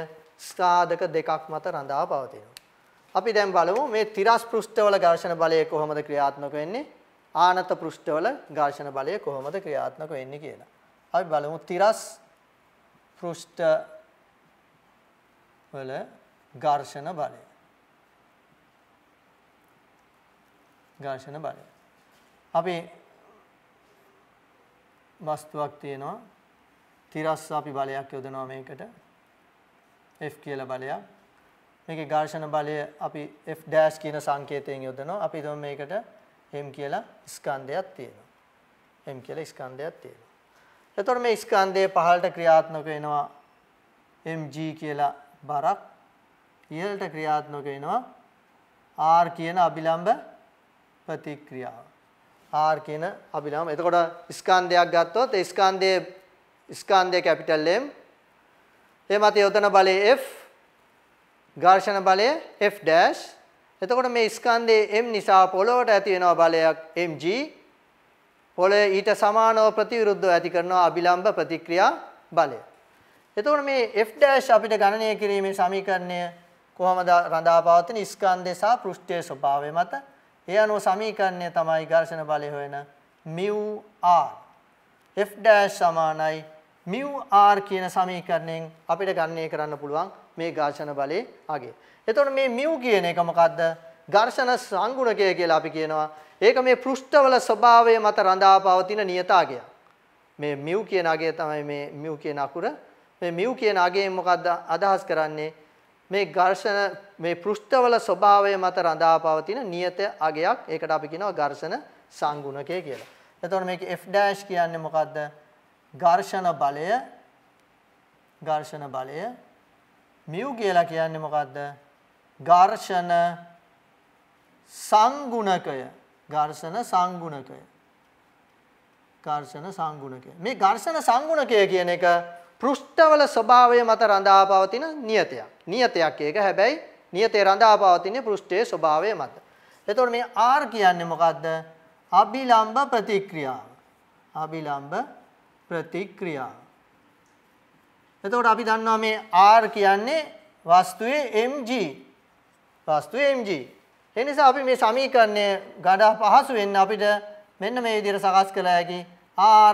S1: සාධක දෙකක් මත රඳා පවතිනවා. අපි දැන් බලමු මේ තිරස් පෘෂ්ඨවල ඝර්ෂණ බලය කොහොමද ක්‍රියාත්මක වෙන්නේ? ආනත පෘෂ්ඨවල ඝර්ෂණ බලය කොහොමද ක්‍රියාත්මක වෙන්නේ කියලා. අපි බලමු තිරස් පෘෂ්ඨ වල ඝර්ෂණ බලය. ඝර්ෂණ බලය. අපි වස්තුවක් තියෙනවා. තිරස් අපි බලයක් යොදනවා මේකට. F කියලා බලයක්. මේකේ ඝර්ෂණ බලය අපි F dash කියන සංකේතයෙන් යොදනවා. අපි හිතමු මේකට M කියලා ස්කන්ධයක් තියෙනවා. M කියලා ස්කන්ධයක් තියෙනවා. එතකොට මේ ස්කන්ධය පහළට ක්‍රියාත්මක වෙනවා mg කියලා බරක්. ඉහළට ක්‍රියාත්මක වෙනවා R කියන අභිලම්බ ප්‍රතික්‍රියාව. R කියන අභිලම්බ. එතකොට ස්කන්ධයක් ගත්තොත් ඒ ස්කන්ධයේ ස්කන්ධය M ඒ මත යොදන බලය F ඝර්ෂණ බලය F dash. එතකොට මේ ස්කන්ධයේ M නිසා පොළොවට ඇති වෙනා බලයක් mg. පොළොවේ ඊට සමානව ප්‍රතිවිරුද්ධව ඇති කරනවා අභිලම්භ ප්‍රතික්‍රියා බලය. එතකොට මේ F dash අපිට ගණනය කිරීමේ සමීකරණය කොහොමද රඳා පවතින ස්කන්ධය සහ පෘෂ්ඨයේ ස්වභාවය මත ඒ අනුව සමීකරණය තමයි ඝර්ෂණ බලය හොයන mu r. F dash සමානයි mu r කියන සමීකරණයෙන් අපිට ගණනය කරන්න පුළුවන් මේ ඝර්ෂණ බලයේ අගය. එතකොට මේ μ කියන එක මොකද්ද? ඝර්ෂණ සංගුණකය කියලා අපි කියනවා. ඒක මේ පෘෂ්ඨවල ස්වභාවය මත රඳා පවතින නියත අගයක්. මේ μ කියන අගය තමයි මේ μ කියන අකුර. මේ μ කියන අගයෙන් මොකද්ද අදහස් කරන්නේ? මේ ඝර්ෂණ මේ පෘෂ්ඨවල ස්වභාවය මත රඳා පවතින නියත අගයක්. ඒකට අපි කියනවා ඝර්ෂණ සංගුණකය කියලා. එතකොට මේක F- කියන්නේ මොකද්ද? ඝර්ෂණ බලය ඝර්ෂණ බලය මිව් කියලා කියන්නේ මොකද්ද? ඝර්ෂණ සංගුණකය. ඝර්ෂණ සංගුණකය. ඝර්ෂණ සංගුණකය. මේ ඝර්ෂණ සංගුණකය කියන එක පෘෂ්ඨවල ස්වභාවය මත රඳා පවතින නියතයක්. නියතයක් ඒක හැබැයි නියතේ රඳා පවතින පෘෂ්ඨයේ ස්වභාවය මත. එතකොට මේ R කියන්නේ මොකද්ද? අභිලම්භ ප්‍රතික්‍රියාව. අභිලම්භ ප්‍රතික්‍රියාව. එතකොට අපි දන්නවා මේ R කියන්නේ වස්තුවේ mg. වස්තුවේ mg. ඒ නිසා අපි මේ සමීකරණය ගඩා පහසු වෙන්න අපිට මෙන්න මේ විදිහට සකස් කළ හැකි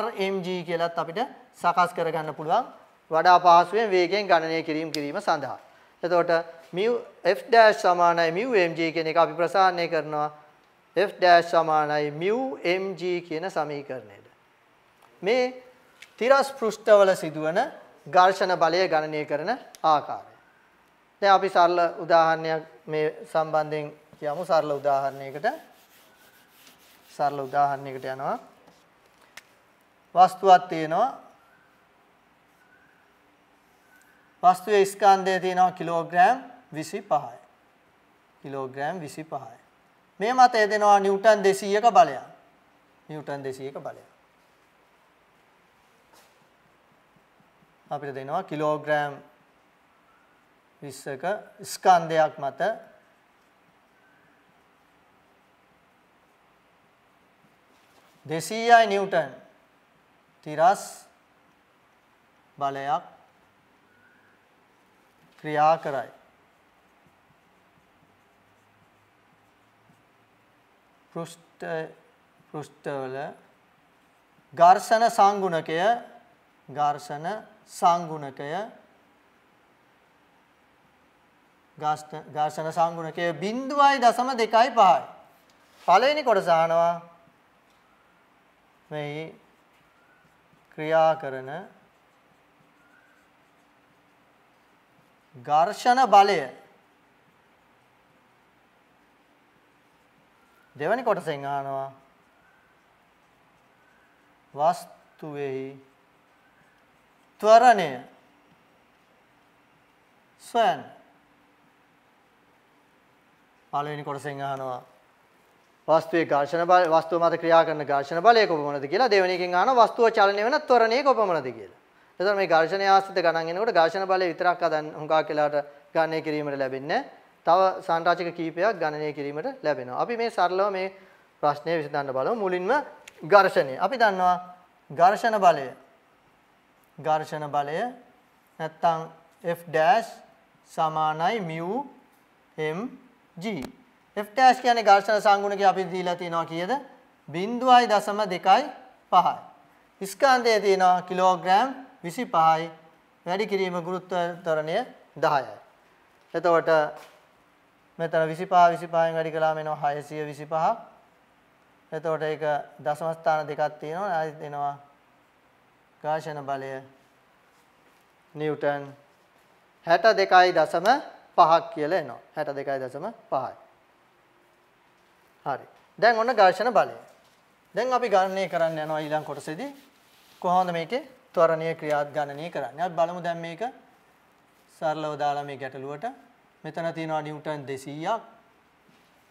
S1: R mg කියලත් අපිට සකස් කරගන්න පුළුවන් වඩා පහසුවෙන් වේගයෙන් ගණනය කිරීම කිරීම සඳහා. එතකොට mu f dash සමානයි mu mg කියන එක අපි ප්‍රසාරණය කරනවා f dash සමානයි mu mg කියන සමීකරණයට. මේ තිරස් පෘෂ්ඨවල සිදුවන ඝර්ෂණ බලය ගණනය කරන ආකාරය. දැන් අපි සරල උදාහරණයක් මේ සම්බන්ධයෙන් කියමු සරල උදාහරණයකට. සරල උදාහරණයකට යනවා. වස්තුවක් තියෙනවා. වස්තුවේ ස්කන්ධය තියෙනවා කිලෝග්‍රෑම් 25යි. කිලෝග්‍රෑම් 25යි. මේ මත එදෙනවා නිව්ටන් 200ක බලයක්. නිව්ටන් 200ක බලයක්. අපිට දෙනවා කිලෝග්‍රෑම් 20ක ස්කන්ධයක් මත දෙසීයයි නිවටන් තිරස් බලයක් ක්‍රියා කරයි. පෘෂ්ඨ පෘෂ්ඨවල ඝර්ෂණ සංගුණකය ඝර්ෂණ සංගුණකය ඝාෂණ සංගුණකය 0.225යි. පළවෙනි කොටස ආනවා මේ ක්‍රියා කරන ඝර්ෂණ බලය දෙවැනි කොටසෙන් ආනවා වස්තුවේහි ත්වරණය ස්වයන් පළවෙනි කොටසෙන් අහනවා වස්තුවේ ඝර්ෂණ බල වස්තුව මත ක්‍රියා කරන ඝර්ෂණ බලය කොපමණද කියලා දෙවෙනි එකෙන් අහනවා වස්තුව චලනය වෙන ත්වරණය කොපමණද කියලා. එතකොට මේ ඝර්ෂණ ආශ්‍රිත ගණන් එනකොට ඝර්ෂණ බලය විතරක් අදන් හුඟා කියලාට ගණනය කිරීමට ලැබෙන්නේ තව සංරාචක කීපයක් ගණනය කිරීමට ලැබෙනවා. අපි මේ සරලව මේ ප්‍රශ්නය විසඳන්න බලමු. මුලින්ම ඝර්ෂණය. අපි දන්නවා ඝර්ෂණ බලය ඝර්ෂණ බලය නැත්තම් F dash සමානයි mu mg F dash කියන්නේ ඝර්ෂණ සංගුණකය අපි දීලා තියෙනවා කීයද 0.25යි ස්කන්ධය තියෙනවා කිලෝග්‍රෑම් 25යි වැඩි කිරීම ගුරුත්ව ත්වරණය 10යි එතකොට මෙතන 25 25න් වැඩි කළාම එනවා 625 එතකොට ඒක දශම ස්ථාන දෙකක් තියෙනවා ආයෙත් එනවා ඝර්ෂණ බලය නිව්ටන් 62.5ක් කියලා එනවා. 62.5යි. හරි. දැන් ඔන්න ඝර්ෂණ බලය. දැන් අපි ගණනය කරන්න යනවා ඊළඟ කොටසේදී කොහොමද මේකේ ත්වරණීය ක්‍රියාත් ගණනය කරන්නේ. අපි බලමු දැන් මේක සරලව දාලා මේ ගැටලුවට. මෙතන තියෙනවා නිව්ටන් 200ක්.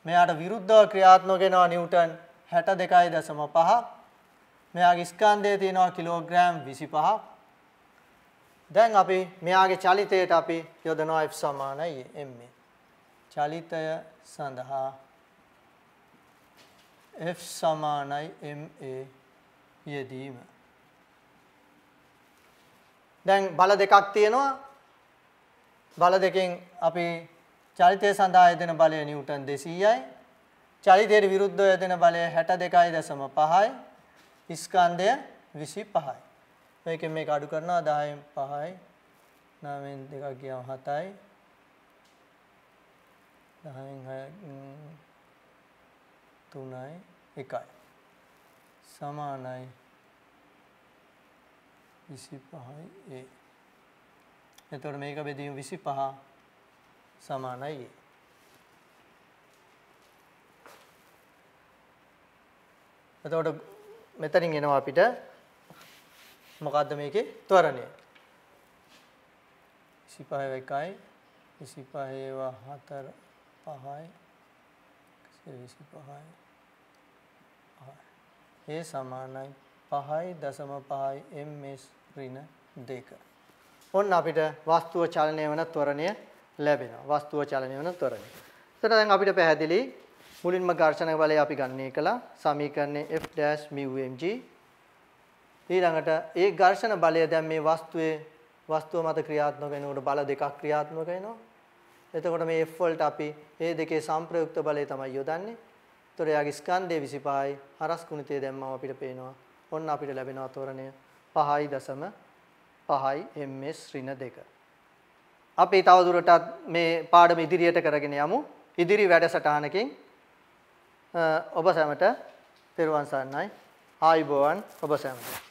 S1: මෙයාට විරුද්ධව ක්‍රියාත්මක වෙනවා නිව්ටන් 62.5. මෙයාගේ ස්කන්ධය තියෙනවා කිලෝග්‍රෑම් 25ක්. දැන් අපි මෙයාගේ චලිතයට අපි යොදනවා F සමානයි ma. චලිතය සඳහා F සමානයි ma යෙදීම. දැන් බල දෙකක් තියෙනවා. බල දෙකෙන් අපි චලිතය සඳහා යෙදෙන බලය නිව්ටන් 200යි. චලිතයට විරුද්ධව යෙදෙන බලය 62.5යි. ස්කන්ධය 25යි. මේකෙන් මේක අඩු කරනවා 10න් 5යි 9න් 2ක් ගියම 7යි 10න් 6 3යි 1යි සමානයි 25යි A. එතකොට මේක බෙදීම 25 සමානයි A. එතකොට මෙතනින් එනවා අපිට මොකද්ද මේකේ ත්වරණය 25 1යි 25 4 5යි 25යි ඒ සමානයි 5.5යි ms ඍණ 2 ඔන්න අපිට වස්තුව චලනය වන ත්වරණය ලැබෙනවා වස්තුව චලනය වන ත්වරණය එතන දැන් අපිට පැහැදිලි මුලින්ම ඝර්ෂණ බලය අපි ගණනය කළා සමීකරණයේ F-μmg ඊළඟට ඒ ඝර්ෂණ බලය දැන් මේ වස්තුවේ වස්තුව මත ක්‍රියාත්මක වෙනකොට බල දෙකක් ක්‍රියාත්මක වෙනවා එතකොට මේ F වලට අපි ඒ දෙකේ සංප්‍රයුක්ත බලය තමයි යොදන්නේ එතකොට එයාගේ ස්කන්ධය 25යි හරස් ගුණිතය දැම්මම අපිට පේනවා ඔන්න අපිට ලැබෙනවා තොරණය 5.5යි ms ඍණ 2 අපි තවදුරටත් මේ පාඩම ඉදිරියට කරගෙන යමු ඉදිරි වැඩසටහනකින් ඔබ සැමට තෙරුවන් සරණයි ආයුබෝවන් ඔබ සැමට